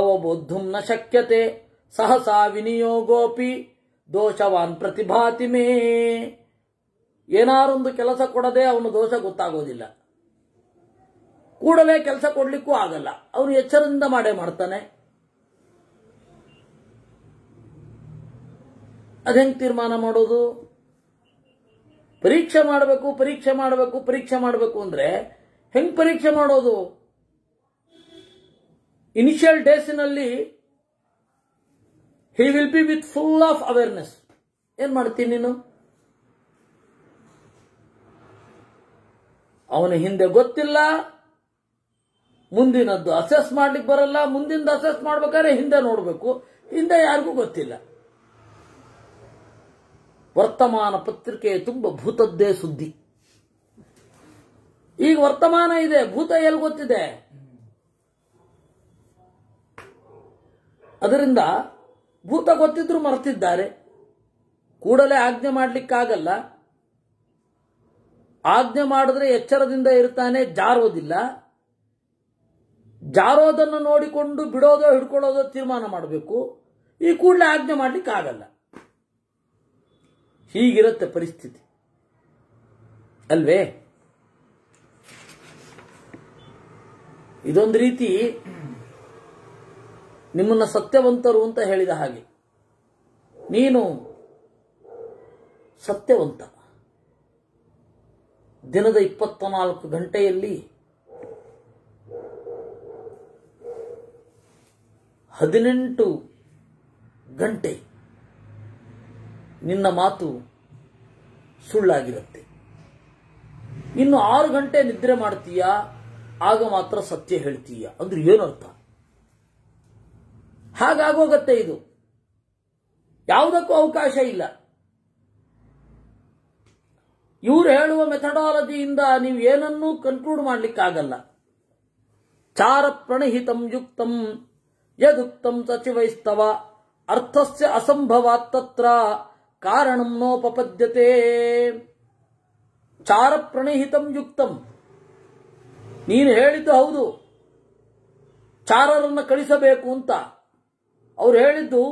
ಅವಬೋಧುಂ ನ ಶಕ್ಯತೆ ಸಹಸಾ ವಿನಿಯೋಗೋಪಿ ದೋಷವಾನ್ ಪ್ರತಿಭಾತಿ ಮೇ ಏನಾರೊಂದು ಕೆಲಸ ಕೊಡದೆ ಅವನ ದೋಷ ಗೊತ್ತಾಗೋದಿಲ್ಲ ಕೂಡಲೇ ಕೆಲಸ ಕೊಡಲಿಕ್ಕೂ ಆಗಲ್ಲ ಅವನು ಎಚ್ಚರದಿಂದ ಮಾಡೇ ಮಾಡ್ತಾನೆ ಹೆಂಗೆ ತೀರ್ಮಾನ ಮಾಡೋದು ಪರೀಕ್ಷೆ ಮಾಡಬೇಕು ಪರೀಕ್ಷೆ ಮಾಡಬೇಕು ಪರೀಕ್ಷೆ ಮಾಡಬೇಕು ಅಂದ್ರೆ ಹೆಂಗ್ ಪರೀಕ್ಷೆ ಮಾಡೋದು ಇನಿಷಿಯಲ್ ಡೇಸ್ನಲ್ಲಿ he will be with full of awareness ಏನ್ ಮಾಡ್ತೀನಿ ನೀನು ಅವನ ಹಿಂದೆ ಗೊತ್ತಿಲ್ಲ ಮುಂದಿನದ್ದು ಅಸೆಸ್ ಮಾಡ್ಲಿಕ್ಕೆ ಬರಲ್ಲ ಮುಂದಿನ ಅಸೆಸ್ ಮಾಡ್ಬೇಕಾದ್ರೆ ಹಿಂದೆ ನೋಡಬೇಕು ಹಿಂದೆ ಯಾರಿಗೂ ಗೊತ್ತಿಲ್ಲ ವರ್ತಮಾನ ಪತ್ರಿಕೆ ತುಂಬ ಭೂತದ್ದೇ ಸುದ್ದಿ ಈಗ ವರ್ತಮಾನ ಇದೆ ಭೂತ ಎಲ್ಲಿ ಗೊತ್ತಿದೆ ಅದರಿಂದ ಭೂತ ಗೊತ್ತಿದ್ರು ಮರೆತಿದ್ದಾರೆ ಕೂಡಲೇ ಆಜ್ಞೆ ಮಾಡಲಿಕ್ಕಾಗಲ್ಲ ಆಜ್ಞೆ ಮಾಡಿದ್ರೆ ಎಚ್ಚರದಿಂದ ಇರ್ತಾನೆ ಜಾರೋದಿಲ್ಲ ಜಾರೋದನ್ನು ನೋಡಿಕೊಂಡು ಬಿಡೋದೋ ಹಿಡ್ಕೊಳ್ಳೋದೋ ತೀರ್ಮಾನ ಮಾಡಬೇಕು ಈ ಕೂಡಲೇ ಆಜ್ಞೆ ಮಾಡ್ಲಿಕ್ಕೆ ಆಗಲ್ಲ ಹೀಗಿರುತ್ತೆ ಪರಿಸ್ಥಿತಿ ಅಲ್ವೇ ಇದೊಂದು ರೀತಿ ನಿಮ್ಮನ್ನ ಸತ್ಯವಂತರು ಅಂತ ಹೇಳಿದ ಹಾಗೆ ನೀನು ಸತ್ಯವಂತ ದಿನದ ಇಪ್ಪತ್ತ ಗಂಟೆಯಲ್ಲಿ ಹದಿನೆಂಟು ಗಂಟೆ ನಿನ್ನ ಮಾತು ಸುಳ್ಳಾಗಿರುತ್ತೆ ಇನ್ನು ಆರು ಗಂಟೆ ನಿದ್ರೆ ಮಾಡ್ತೀಯಾ ಆಗ ಮಾತ್ರ ಸತ್ಯ ಹೇಳ್ತೀಯ ಅಂದ್ರೆ ಏನರ್ಥ ಹಾಗಾಗೋಗತ್ತೆ ಇದು ಯಾವುದಕ್ಕೂ ಅವಕಾಶ ಇಲ್ಲ ಇವ್ರು ಹೇಳುವ ಮೆಥಡಾಲಜಿಯಿಂದ ನೀವು ಏನನ್ನೂ ಕನ್ಕ್ಲೂಡ್ ಮಾಡ್ಲಿಕ್ಕಾಗಲ್ಲ ಚಾರ ಪ್ರಣಹಿತಂ ಯುಕ್ತಂ ಯದುಕ್ತಂ ಸಚಿವೈಸ್ತವ ಅರ್ಥಸ್ಯ ಅಸಂಭವ ತತ್ರ ಕಾರಣಂ ನೋಪಪದ್ಯತೆ ಚಾರ ಪ್ರಣಹಿತಂ ಯುಕ್ತಂ ನೀನು ಹೇಳಿದ್ದು ಹೌದು ಚಾರರನ್ನು ಕಳಿಸಬೇಕು ಅಂತ ಅವ್ರು ಹೇಳಿದ್ದು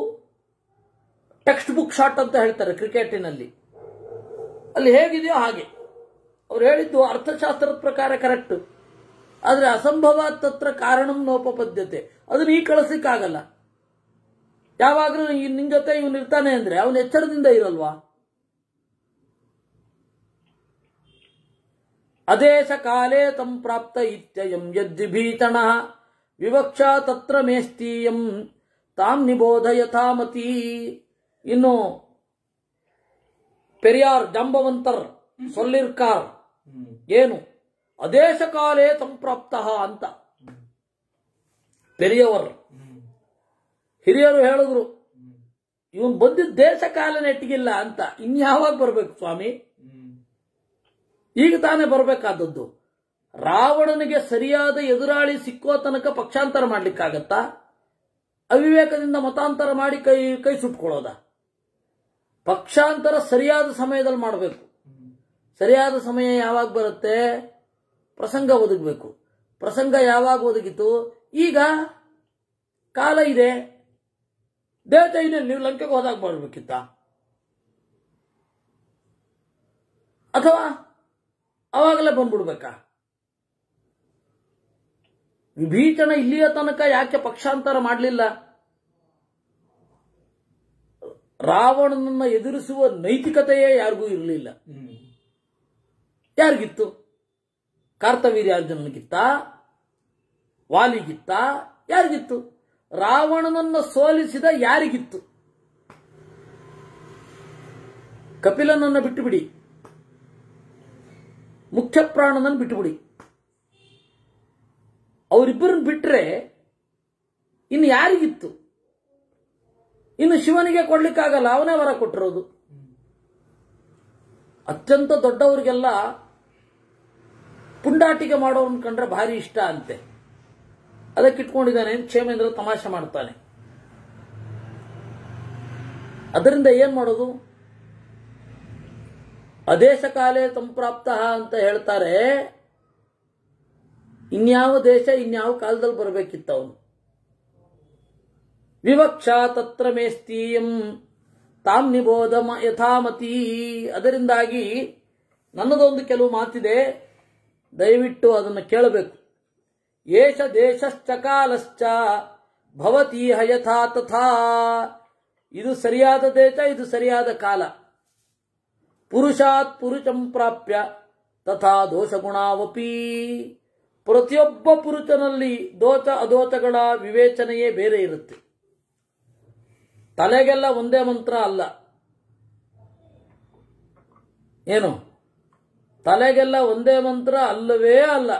ಟೆಕ್ಸ್ಟ್ ಬುಕ್ ಶಾಟ್ ಅಂತ ಹೇಳ್ತಾರೆ ಕ್ರಿಕೆಟಿನಲ್ಲಿ ಅಲ್ಲಿ ಹೇಗಿದೆಯೋ ಹಾಗೆ ಅವ್ರು ಹೇಳಿದ್ದು ಅರ್ಥಶಾಸ್ತ್ರದ ಪ್ರಕಾರ ಕರೆಕ್ಟ್ ಆದರೆ ಅಸಂಭವ ತತ್ರ ಕಾರಣಂ ನೋಪಪದ್ಯತೆ ಅದನ್ನ ಈ ಕಳಿಸ್ಲಿಕ್ಕಾಗಲ್ಲ ಯಾವಾಗಲೂ ನಿನ್ ಜೊತೆ ಇವನು ಇರ್ತಾನೆ ಅಂದ್ರೆ ಅವನ ಎಚ್ಚರದಿಂದ ಇರಲ್ವಾ ಅದೇ ಸಕಾಲೇ ತಂ ಪ್ರಾಪ್ತ ಇತ್ಯಯಂ ಯದ್ವಿಭೀತಣ ವಿವಕ್ಷ ತತ್ರ ಮೇಸ್ತೀಯಂ ತಾಂ ನಿಬೋಧ ಯಥಾಮತಿ ಇನ್ನು ಪೆರಿಯಾರ್ ಜಂಬವಂತರ್ ಸೊಲ್ಲಿರ್ಕಾರ್ ಏನು ಅದೇಶ ಕಾಲೇ ಸಂಪ್ರಾಪ್ತ ಅಂತ ಪೆರಿಯವರ್ ಹಿರಿಯರು ಹೇಳಿದ್ರು ಇವನ್ ಬಂದಿದ್ದ ದೇಶ ಕಾಲ ನೆಟ್ಟಿಗಿಲ್ಲ ಅಂತ ಇನ್ಯಾವಾಗ ಬರ್ಬೇಕು ಸ್ವಾಮಿ ಈಗ ತಾನೇ ಬರಬೇಕಾದದ್ದು ರಾವಣನಿಗೆ ಸರಿಯಾದ ಎದುರಾಳಿ ಸಿಕ್ಕೋ ತನಕ ಪಕ್ಷಾಂತರ ಮಾಡ್ಲಿಕ್ಕಾಗತ್ತಾ ಅವಿವೇಕದಿಂದ ಮತಾಂತರ ಮಾಡಿ ಕೈ ಕೈ ಸುಟ್ಕೊಳ್ಳೋದಾ ಪಕ್ಷಾಂತರ ಸರಿಯಾದ ಸಮಯದಲ್ಲಿ ಮಾಡಬೇಕು ಸರಿಯಾದ ಸಮಯ ಯಾವಾಗ ಬರುತ್ತೆ ಪ್ರಸಂಗ ಒದಗಬೇಕು ಪ್ರಸಂಗ ಯಾವಾಗ ಒದಗಿತು ಈಗ ಕಾಲ ಇದೆ ದೇವತೆ ಇದೆ ನೀವು ಲಂಕೆಗೆ ಹೋದಾಗ ಮಾಡಬೇಕಿತ್ತ ಅಥವಾ ಅವಾಗಲೇ ಬಂದ್ಬಿಡ್ಬೇಕಾ ವಿಭೀಷಣ ಇಲ್ಲಿಯ ತನಕ ಯಾಕೆ ಪಕ್ಷಾಂತರ ಮಾಡಲಿಲ್ಲ ರಾವಣನನ್ನ ಎದುರಿಸುವ ನೈತಿಕತೆಯೇ ಯಾರಿಗೂ ಇರಲಿಲ್ಲ ಯಾರಿಗಿತ್ತು ಕಾರ್ತವೀರ್ಯಾರ್ಜುನನಿಗಿತ್ತ ವಾಲಿಗಿತ್ತ ಯಾರಿಗಿತ್ತು ರಾವಣನನ್ನ ಸೋಲಿಸಿದ ಯಾರಿಗಿತ್ತು ಕಪಿಲನನ್ನು ಬಿಟ್ಟುಬಿಡಿ ಮುಖ್ಯ ಪ್ರಾಣನನ್ನು ಬಿಟ್ಟುಬಿಡಿ ಅವರಿಬ್ಬರನ್ನು ಬಿಟ್ಟರೆ ಇನ್ನು ಯಾರಿಗಿತ್ತು ಇನ್ನು ಶಿವನಿಗೆ ಕೊಡ್ಲಿಕ್ಕಾಗಲ್ಲ ಅವನೇ ವರ ಕೊಟ್ಟಿರೋದು ಅತ್ಯಂತ ದೊಡ್ಡವರಿಗೆಲ್ಲ ಪುಂಡಾಟಿಕೆ ಮಾಡೋನ್ ಕಂಡ್ರೆ ಭಾರಿ ಇಷ್ಟ ಅಂತೆ ಅದಕ್ಕೆ ಇಟ್ಕೊಂಡಿದ್ದಾನೆ ಕ್ಷೇಮೇಂದ್ರ ತಮಾಷೆ ಮಾಡ್ತಾನೆ ಅದರಿಂದ ಏನ್ ಮಾಡೋದು ಅದೇಶ ಕಾಲೇ ಸಂಪ್ರಾಪ್ತ ಅಂತ ಹೇಳ್ತಾರೆ ಇನ್ಯಾವ ದೇಶ ಇನ್ಯಾವ ಕಾಲದಲ್ಲಿ ಬರಬೇಕಿತ್ತು ಅವನು ವಿವಕ್ಷ ತತ್ರ ಮೇಸ್ತೀಯಂ ತಾಂ ನಿಬೋಧ ಯಥಾಮತಿ ಅದರಿಂದಾಗಿ ನನ್ನದೊಂದು ಕೆಲವು ಮಾತಿದೆ ದಯವಿಟ್ಟು ಅದನ್ನು ಕೇಳಬೇಕು ಏಷ ದೇಶಶ್ಚಕಾಲಶ್ಚ ಭವತಿ ಹಯಥಾ ತಥಾ ಇದು ಸರಿಯಾದ ದೇಶ ಇದು ಸರಿಯಾದ ಕಾಲ ಪುರುಷಾತ್ ಪುರುಷಂ ಪ್ರಾಪ್ಯ ತಥಾ ದೋಷಗುಣಾವಪಿ ಪ್ರತಿಯೊಬ್ಬ ಪುರುಷನಲ್ಲಿ ದೋಷ ಅದೋಷಗಳ ವಿವೇಚನೆಯೇ ಬೇರೆ ಇರುತ್ತೆ ತಲೆಗೆಲ್ಲ ಒಂದೇ ಮಂತ್ರ ಅಲ್ಲ ಏನು ತಲೆಗೆಲ್ಲ ಒಂದೇ ಮಂತ್ರ ಅಲ್ಲವೇ ಅಲ್ಲ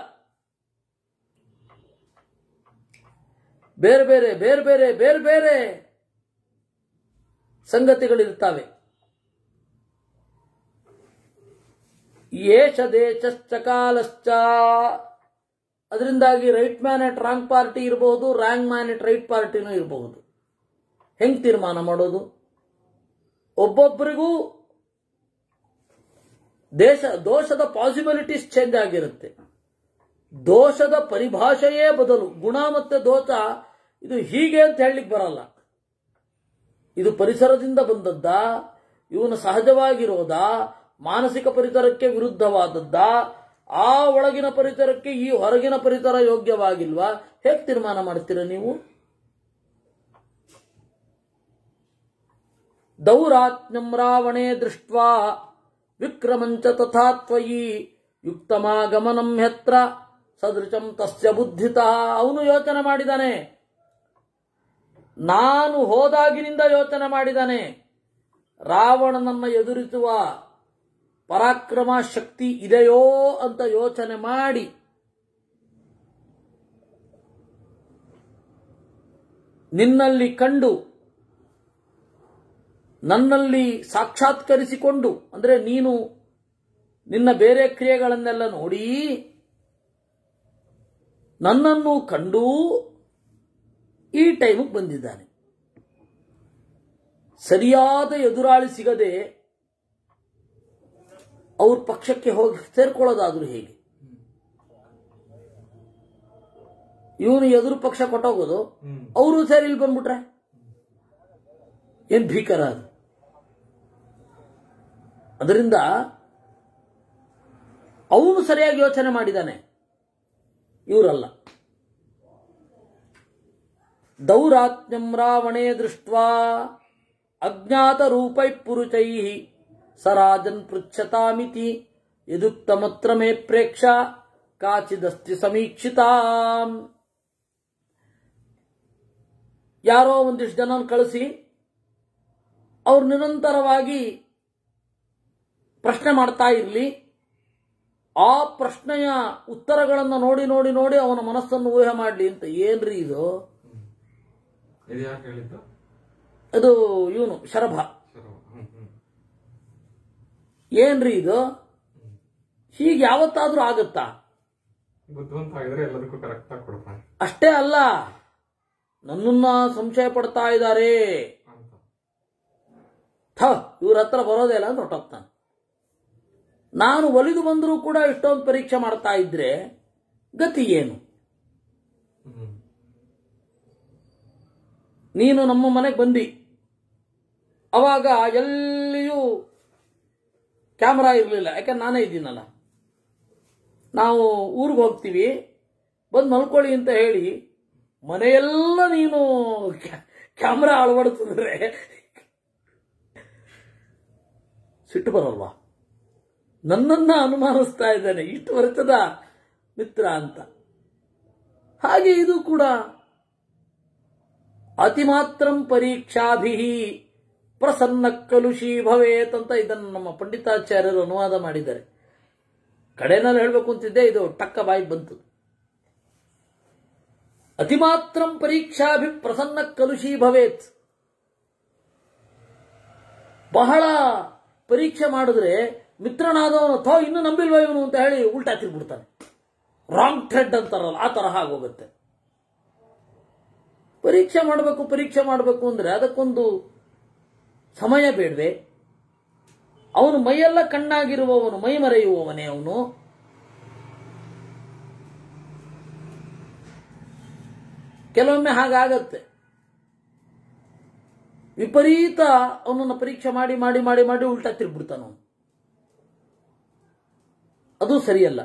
ಬೇರೆ ಬೇರೆ ಬೇರೆ ಬೇರೆ ಬೇರೆ ಬೇರೆ ಸಂಗತಿಗಳಿರ್ತವೆ ಏಷ ದೇಶ ಕಾಲಶ್ಚ ಅದರಿಂದಾಗಿ right man at wrong party ಇರಬಹುದು ರಾಂಗ್ ಮ್ಯಾನ್ ಎಟ್ ರೈಟ್ ಪಾರ್ಟಿನೂ ಇರಬಹುದು ಹೆಂಗ್ ತೀರ್ಮಾನ ಮಾಡೋದು ಒಬ್ಬೊಬ್ಬರಿಗೂ ದೇಶ ದೋಷದ ಪಾಸಿಬಿಲಿಟೀಸ್ ಚೇಂಜ್ ಆಗಿರುತ್ತೆ ದೋಷದ ಪರಿಭಾಷೆಯೇ ಬದಲು ಗುಣ ಮತ್ತೆ ದೋಷ ಇದು ಹೀಗೆ ಅಂತ ಹೇಳಲಿಕ್ಕೆ ಬರಲ್ಲ ಇದು ಪರಿಸರದಿಂದ ಬಂದದ್ದ ಇವನು ಸಹಜವಾಗಿರೋದ ಮಾನಸಿಕ ಪರಿಸರಕ್ಕೆ ವಿರುದ್ಧವಾದದ್ದ ಆ ಒಳಗಿನ ಪರಿಸರಕ್ಕೆ ಈ ಹೊರಗಿನ ಪರಿಸರ ಯೋಗ್ಯವಾಗಿಲ್ವಾ ಹೇಗೆ ತೀರ್ಮಾನ ಮಾಡ್ತೀರಾ ನೀವು ದೌರಾತ್ಮ್ಯಂ ರಾವಣೇ ದೃಷ್ಟ ವಿಕ್ರಮಂಚ ತಥಾ ತ್ವಯಿ ಯುಕ್ತಮಾಗಮನಂ ಹೆತ್ರ ಸದೃಶಂ ತಸ್ಯ ಬುದ್ಧಿತ ಅವನು ಯೋಚನೆ ಮಾಡಿದಾನೆ ನಾನು ಹೋದಾಗಿನಿಂದ ಯೋಚನೆ ಮಾಡಿದಾನೆ ರಾವಣನನ್ನ ಎದುರಿಸುವ ಪರಾಕ್ರಮ ಶಕ್ತಿ ಇದೆಯೋ ಅಂತ ಯೋಚನೆ ಮಾಡಿ ನಿನ್ನಲ್ಲಿ ಕಂಡು ನನ್ನಲ್ಲಿ ಸಾಕ್ಷಾತ್ಕರಿಸಿಕೊಂಡು ಅಂದರೆ ನೀನು ನಿನ್ನ ಬೇರೆ ಕ್ರಿಯೆಗಳನ್ನೆಲ್ಲ ನೋಡಿ ನನ್ನನ್ನು ಕಂಡು ಈ ಟೈಮಿಗೆ ಬಂದಿದ್ದಾನೆ ಸರಿಯಾದ ಎದುರಾಳಿ ಸಿಗದೆ ಅವ್ರ ಪಕ್ಷಕ್ಕೆ ಹೋಗಿ ಸೇರ್ಕೊಳ್ಳೋದಾದ್ರೂ ಹೇಗೆ ಇವನು ಎದುರು ಪಕ್ಷ ಕೊಟ್ಟೋಗೋದು ಅವರು ಸೇರಿ ಇಲ್ಲಿ ಬಂದ್ಬಿಟ್ರೆ ಏನ್ ಭೀಕರ ಅದು ಅದರಿಂದ ಅವನು ಸರಿಯಾಗಿ ಯೋಚನೆ ಮಾಡಿದಾನೆ ಇವರಲ್ಲ ದೌರಾತ್ಮ್ಯಂ ರಾವಣೇ ದೃಷ್ಟ್ವಾ ಅಜ್ಞಾತ ರೂಪೈ ಪುರುಷೈ ಸರಾಜನ್ ಪೃಚ್ಛತಾಮಿತಿ ಯದುಕ್ತಮತ್ರ ಮೇ ಪ್ರೇಕ್ಷ ಕಾಚಿದಸ್ತಿ ಸಮೀಕ್ಷಿತ ಯಾರೋ ಒಂದಿಷ್ಟು ಜನ ಕಳಿಸಿ ಅವ್ರು ನಿರಂತರವಾಗಿ ಪ್ರಶ್ನೆ ಮಾಡ್ತಾ ಇರಲಿ ಆ ಪ್ರಶ್ನೆಯ ಉತ್ತರಗಳನ್ನು ನೋಡಿ ನೋಡಿ ನೋಡಿ ಅವನ ಮನಸ್ಸನ್ನು ಊಹೆ ಮಾಡಲಿ ಅಂತ ಏನ್ರಿ ಇದು ಅದು ಇವನು ಶರಭ ಏನ್ರಿ ಇದು ಹೀಗೆ ಯಾವತ್ತಾದ್ರೂ ಆಗುತ್ತಾ ಅಷ್ಟೇ ಅಲ್ಲ ನನ್ನನ್ನ ಸಂಶಯ ಪಡ್ತಾ ಇದ್ದಾರೆ ಥ ಇವ್ರ ಹತ್ರ ಬರೋದೇ ಇಲ್ಲ ಅಂತ ಹೊಟ್ಟೋಗ್ತಾನೆ ನಾನು ಒಲಿದು ಬಂದರೂ ಕೂಡ ಇಷ್ಟೊಂದು ಪರೀಕ್ಷೆ ಮಾಡ್ತಾ ಇದ್ರೆ ಗತಿ ಏನು ನೀನು ನಮ್ಮ ಮನೆಗೆ ಬಂದಿ ಅವಾಗ ಎಲ್ಲಿಯೂ ಕ್ಯಾಮ್ರಾ ಇರಲಿಲ್ಲ ಯಾಕಂದ್ರೆ ನಾನೇ ಇದ್ದೀನಲ್ಲ ನಾವು ಊರಿಗೆ ಹೋಗ್ತೀವಿ ಬಂದು ಮಲ್ಕೊಳ್ಳಿ ಅಂತ ಹೇಳಿ ಮನೆಯೆಲ್ಲ ನೀನು ಕ್ಯಾಮ್ರಾ ಅಳವಡಿಸಿದ್ರೆ ಸಿಟ್ಟು ಬರಲ್ವಾ ನನ್ನನ್ನ ಅನುಮಾನಿಸ್ತಾ ಇದ್ದಾನೆ ಇಷ್ಟು ವರ್ಷದ ಮಿತ್ರ ಅಂತ ಹಾಗೆ ಇದು ಕೂಡ ಅತಿ ಮಾತ್ರಂ ಪರೀಕ್ಷಾಭಿ ಪ್ರಸನ್ನ ಕಲುಷಿ ಭವೇತ್ ಅಂತ ಇದನ್ನು ನಮ್ಮ ಪಂಡಿತಾಚಾರ್ಯರು ಅನುವಾದ ಮಾಡಿದ್ದಾರೆ ಕಡೆನಲ್ಲಿ ಹೇಳಬೇಕು ಅಂತಿದ್ದೆ ಇದು ಟಕ್ಕ ಬಾಯಿ ಬಂತು ಅತಿ ಮಾತ್ರಂ ಪರೀಕ್ಷಾಭಿ ಪ್ರಸನ್ನ ಕಲುಷಿ ಭವೇತ್ ಬಹಳ ಪರೀಕ್ಷೆ ಮಾಡಿದ್ರೆ ಮಿತ್ರನಾದವನು ಥೋ ಇನ್ನೂ ನಂಬಿಲ್ವ ಇವನು ಅಂತ ಹೇಳಿ ಉಲ್ಟಾ ತಿರ್ಬಿಡ್ತಾನೆ ರಾಂಗ್ ಥ್ರೆಡ್ ಅಂತಾರಲ್ಲ ಆ ತರಹ ಆಗೋಗುತ್ತೆ ಪರೀಕ್ಷೆ ಮಾಡಬೇಕು ಪರೀಕ್ಷೆ ಮಾಡಬೇಕು ಅಂದ್ರೆ ಅದಕ್ಕೊಂದು ಸಮಯ ಬೇಡವೆ ಅವನು ಮೈಯೆಲ್ಲ ಕಣ್ಣಾಗಿರುವವನು ಮೈ ಮರೆಯುವವನೇ ಅವನು ಕೆಲವೊಮ್ಮೆ ಹಾಗಾಗತ್ತೆ ವಿಪರೀತ ಅವನನ್ನು ಪರೀಕ್ಷೆ ಮಾಡಿ ಮಾಡಿ ಮಾಡಿ ಮಾಡಿ ಉಲ್ಟಾ ತಿರ್ಬಿಡ್ತಾನವನು ಅದು ಸರಿಯಲ್ಲ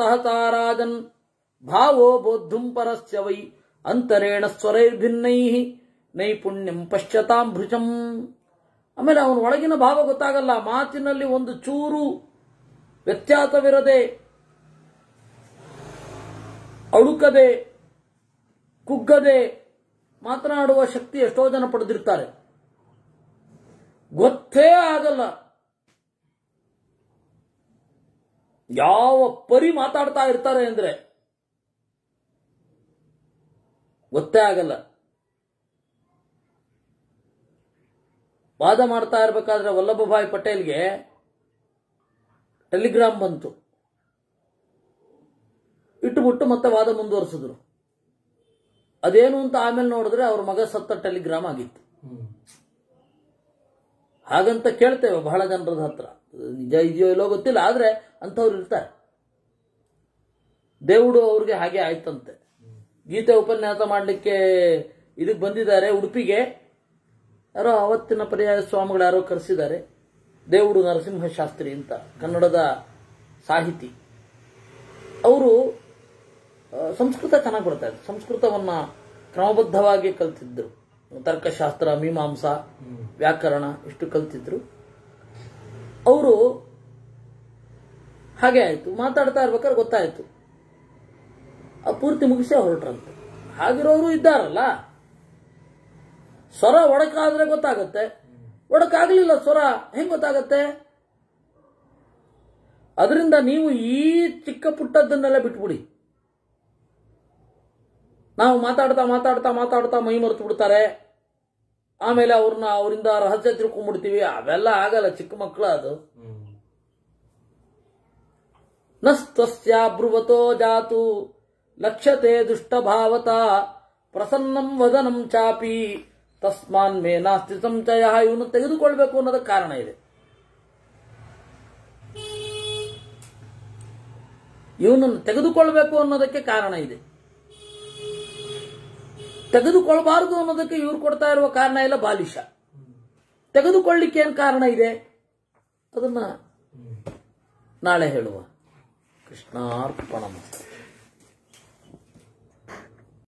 ತಹ ತಾರಾಜನ್ ಭಾವೋ ಬೋದ್ಧುಂ ಪರಸ್ಯ ವೈ ಅಂತರೇಣ ಸ್ವರೈರ್ಭಿನ್ನೈ ನೈಪುಣ್ಯಂ ಭೃಜಂ ಆಮೇಲೆ ಅವನ ಒಳಗಿನ ಭಾವ ಗೊತ್ತಾಗಲ್ಲ ಮಾತಿನಲ್ಲಿ ಒಂದು ಚೂರು ವ್ಯತ್ಯಾಸವಿರದೆ ಅಳುಕದೆ ಕುಗ್ಗದೆ ಮಾತನಾಡುವ ಶಕ್ತಿ ಎಷ್ಟೋ ಜನ ಪಡೆದಿರ್ತಾರೆ ಗೊತ್ತೇ ಆಗಲ್ಲ ಯಾವ ಪರಿ ಮಾತಾಡ್ತಾ ಇರ್ತಾರೆ ಅಂದ್ರೆ ಗೊತ್ತೇ ಆಗಲ್ಲ ವಾದ ಮಾಡ್ತಾ ಇರಬೇಕಾದ್ರೆ ವಲ್ಲಭಭಾಯಿ ಪಟೇಲ್ಗೆ ಟೆಲಿಗ್ರಾಮ್ ಬಂತು ಇಟ್ಟುಬಿಟ್ಟು ಮತ್ತೆ ವಾದ ಮುಂದುವರಿಸಿದ್ರು ಅದೇನು ಅಂತ ಆಮೇಲೆ ನೋಡಿದ್ರೆ ಅವ್ರ ಮಗ ಸತ್ತ ಟೆಲಿಗ್ರಾಮ್ ಆಗಿತ್ತು ಹಾಗಂತ ಕೇಳ್ತೇವೆ ಬಹಳ ಜನರದ ಹತ್ರ ನಿಜ ಇದೆಯೋ ಇಲ್ಲೋ ಗೊತ್ತಿಲ್ಲ ಆದ್ರೆ ಅಂಥವ್ರು ಇರ್ತಾರೆ ದೇವುಡು ಅವ್ರಿಗೆ ಹಾಗೆ ಆಯ್ತಂತೆ ಗೀತೆ ಉಪನ್ಯಾಸ ಮಾಡಲಿಕ್ಕೆ ಇದಕ್ಕೆ ಬಂದಿದ್ದಾರೆ ಉಡುಪಿಗೆ ಯಾರೋ ಅವತ್ತಿನ ಪರ್ಯಾಯ ಸ್ವಾಮಿಗಳು ಯಾರೋ ಕರೆಸಿದ್ದಾರೆ ದೇವುಡು ನರಸಿಂಹ ಶಾಸ್ತ್ರಿ ಅಂತ ಕನ್ನಡದ ಸಾಹಿತಿ ಅವರು ಸಂಸ್ಕೃತ ಚೆನ್ನಾಗಿ ಬರ್ತಾರೆ ಸಂಸ್ಕೃತವನ್ನ ಕ್ರಮಬದ್ಧವಾಗಿ ಕಲ್ತಿದ್ರು ತರ್ಕಶಾಸ್ತ್ರ ಮೀಮಾಂಸ ವ್ಯಾಕರಣ ಇಷ್ಟು ಕಲ್ತಿದ್ರು ಅವರು ಹಾಗೆ ಆಯ್ತು ಮಾತಾಡ್ತಾ ಇರ್ಬೇಕಾದ್ರೆ ಗೊತ್ತಾಯ್ತು ಆ ಪೂರ್ತಿ ಮುಗಿಸೇ ಹೊರಟ್ರಂತೆ ಹಾಗಿರೋರು ಇದ್ದಾರಲ್ಲ ಸ್ವರ ಒಡಕಾದ್ರೆ ಗೊತ್ತಾಗತ್ತೆ ಒಡಕಾಗಲಿಲ್ಲ ಸ್ವರ ಹೆಂಗ್ ಗೊತ್ತಾಗತ್ತೆ ಅದರಿಂದ ನೀವು ಈ ಚಿಕ್ಕ ಪುಟ್ಟದ್ದನ್ನೆಲ್ಲ ಬಿಟ್ಬಿಡಿ ನಾವು ಮಾತಾಡ್ತಾ ಮಾತಾಡ್ತಾ ಮಾತಾಡ್ತಾ ಮೈ ಮರೆತು ಬಿಡ್ತಾರೆ ಆಮೇಲೆ ಅವ್ರನ್ನ ಅವರಿಂದ ರಹಸ್ಯ ತಿಳ್ಕೊಂಡ್ಬಿಡ್ತೀವಿ ಅವೆಲ್ಲ ಆಗಲ್ಲ ಚಿಕ್ಕ ಮಕ್ಕಳು ಅದು ನಸ್ತಸ್ಯಾಬ್ರುವತೋ ಜಾತು ಲಕ್ಷತೆ ದುಷ್ಟ ಭಾವತ ಪ್ರಸನ್ನಂ ವದನಂ ಚಾಪಿ ತಸ್ಮಾನ್ ಮೇ ನಾಸ್ತಿ ಸಂಚಯ ಇವನು ತೆಗೆದುಕೊಳ್ಬೇಕು ಅನ್ನೋದಕ್ಕೆ ಕಾರಣ ಇದೆ ಇವನನ್ನು ತೆಗೆದುಕೊಳ್ಬೇಕು ಅನ್ನೋದಕ್ಕೆ ಕಾರಣ ಇದೆ ತೆಗೆದುಕೊಳ್ಬಾರದು ಅನ್ನೋದಕ್ಕೆ ಇವ್ರು ಕೊಡ್ತಾ ಇರುವ ಕಾರಣ ಇಲ್ಲ ಬಾಲಿಶ ತೆಗೆದುಕೊಳ್ಳಿಕ್ಕೆ ಏನು ಕಾರಣ ಇದೆ ಅದನ್ನ ನಾಳೆ ಹೇಳುವ ಕೃಷ್ಣಾರ್ಪಣ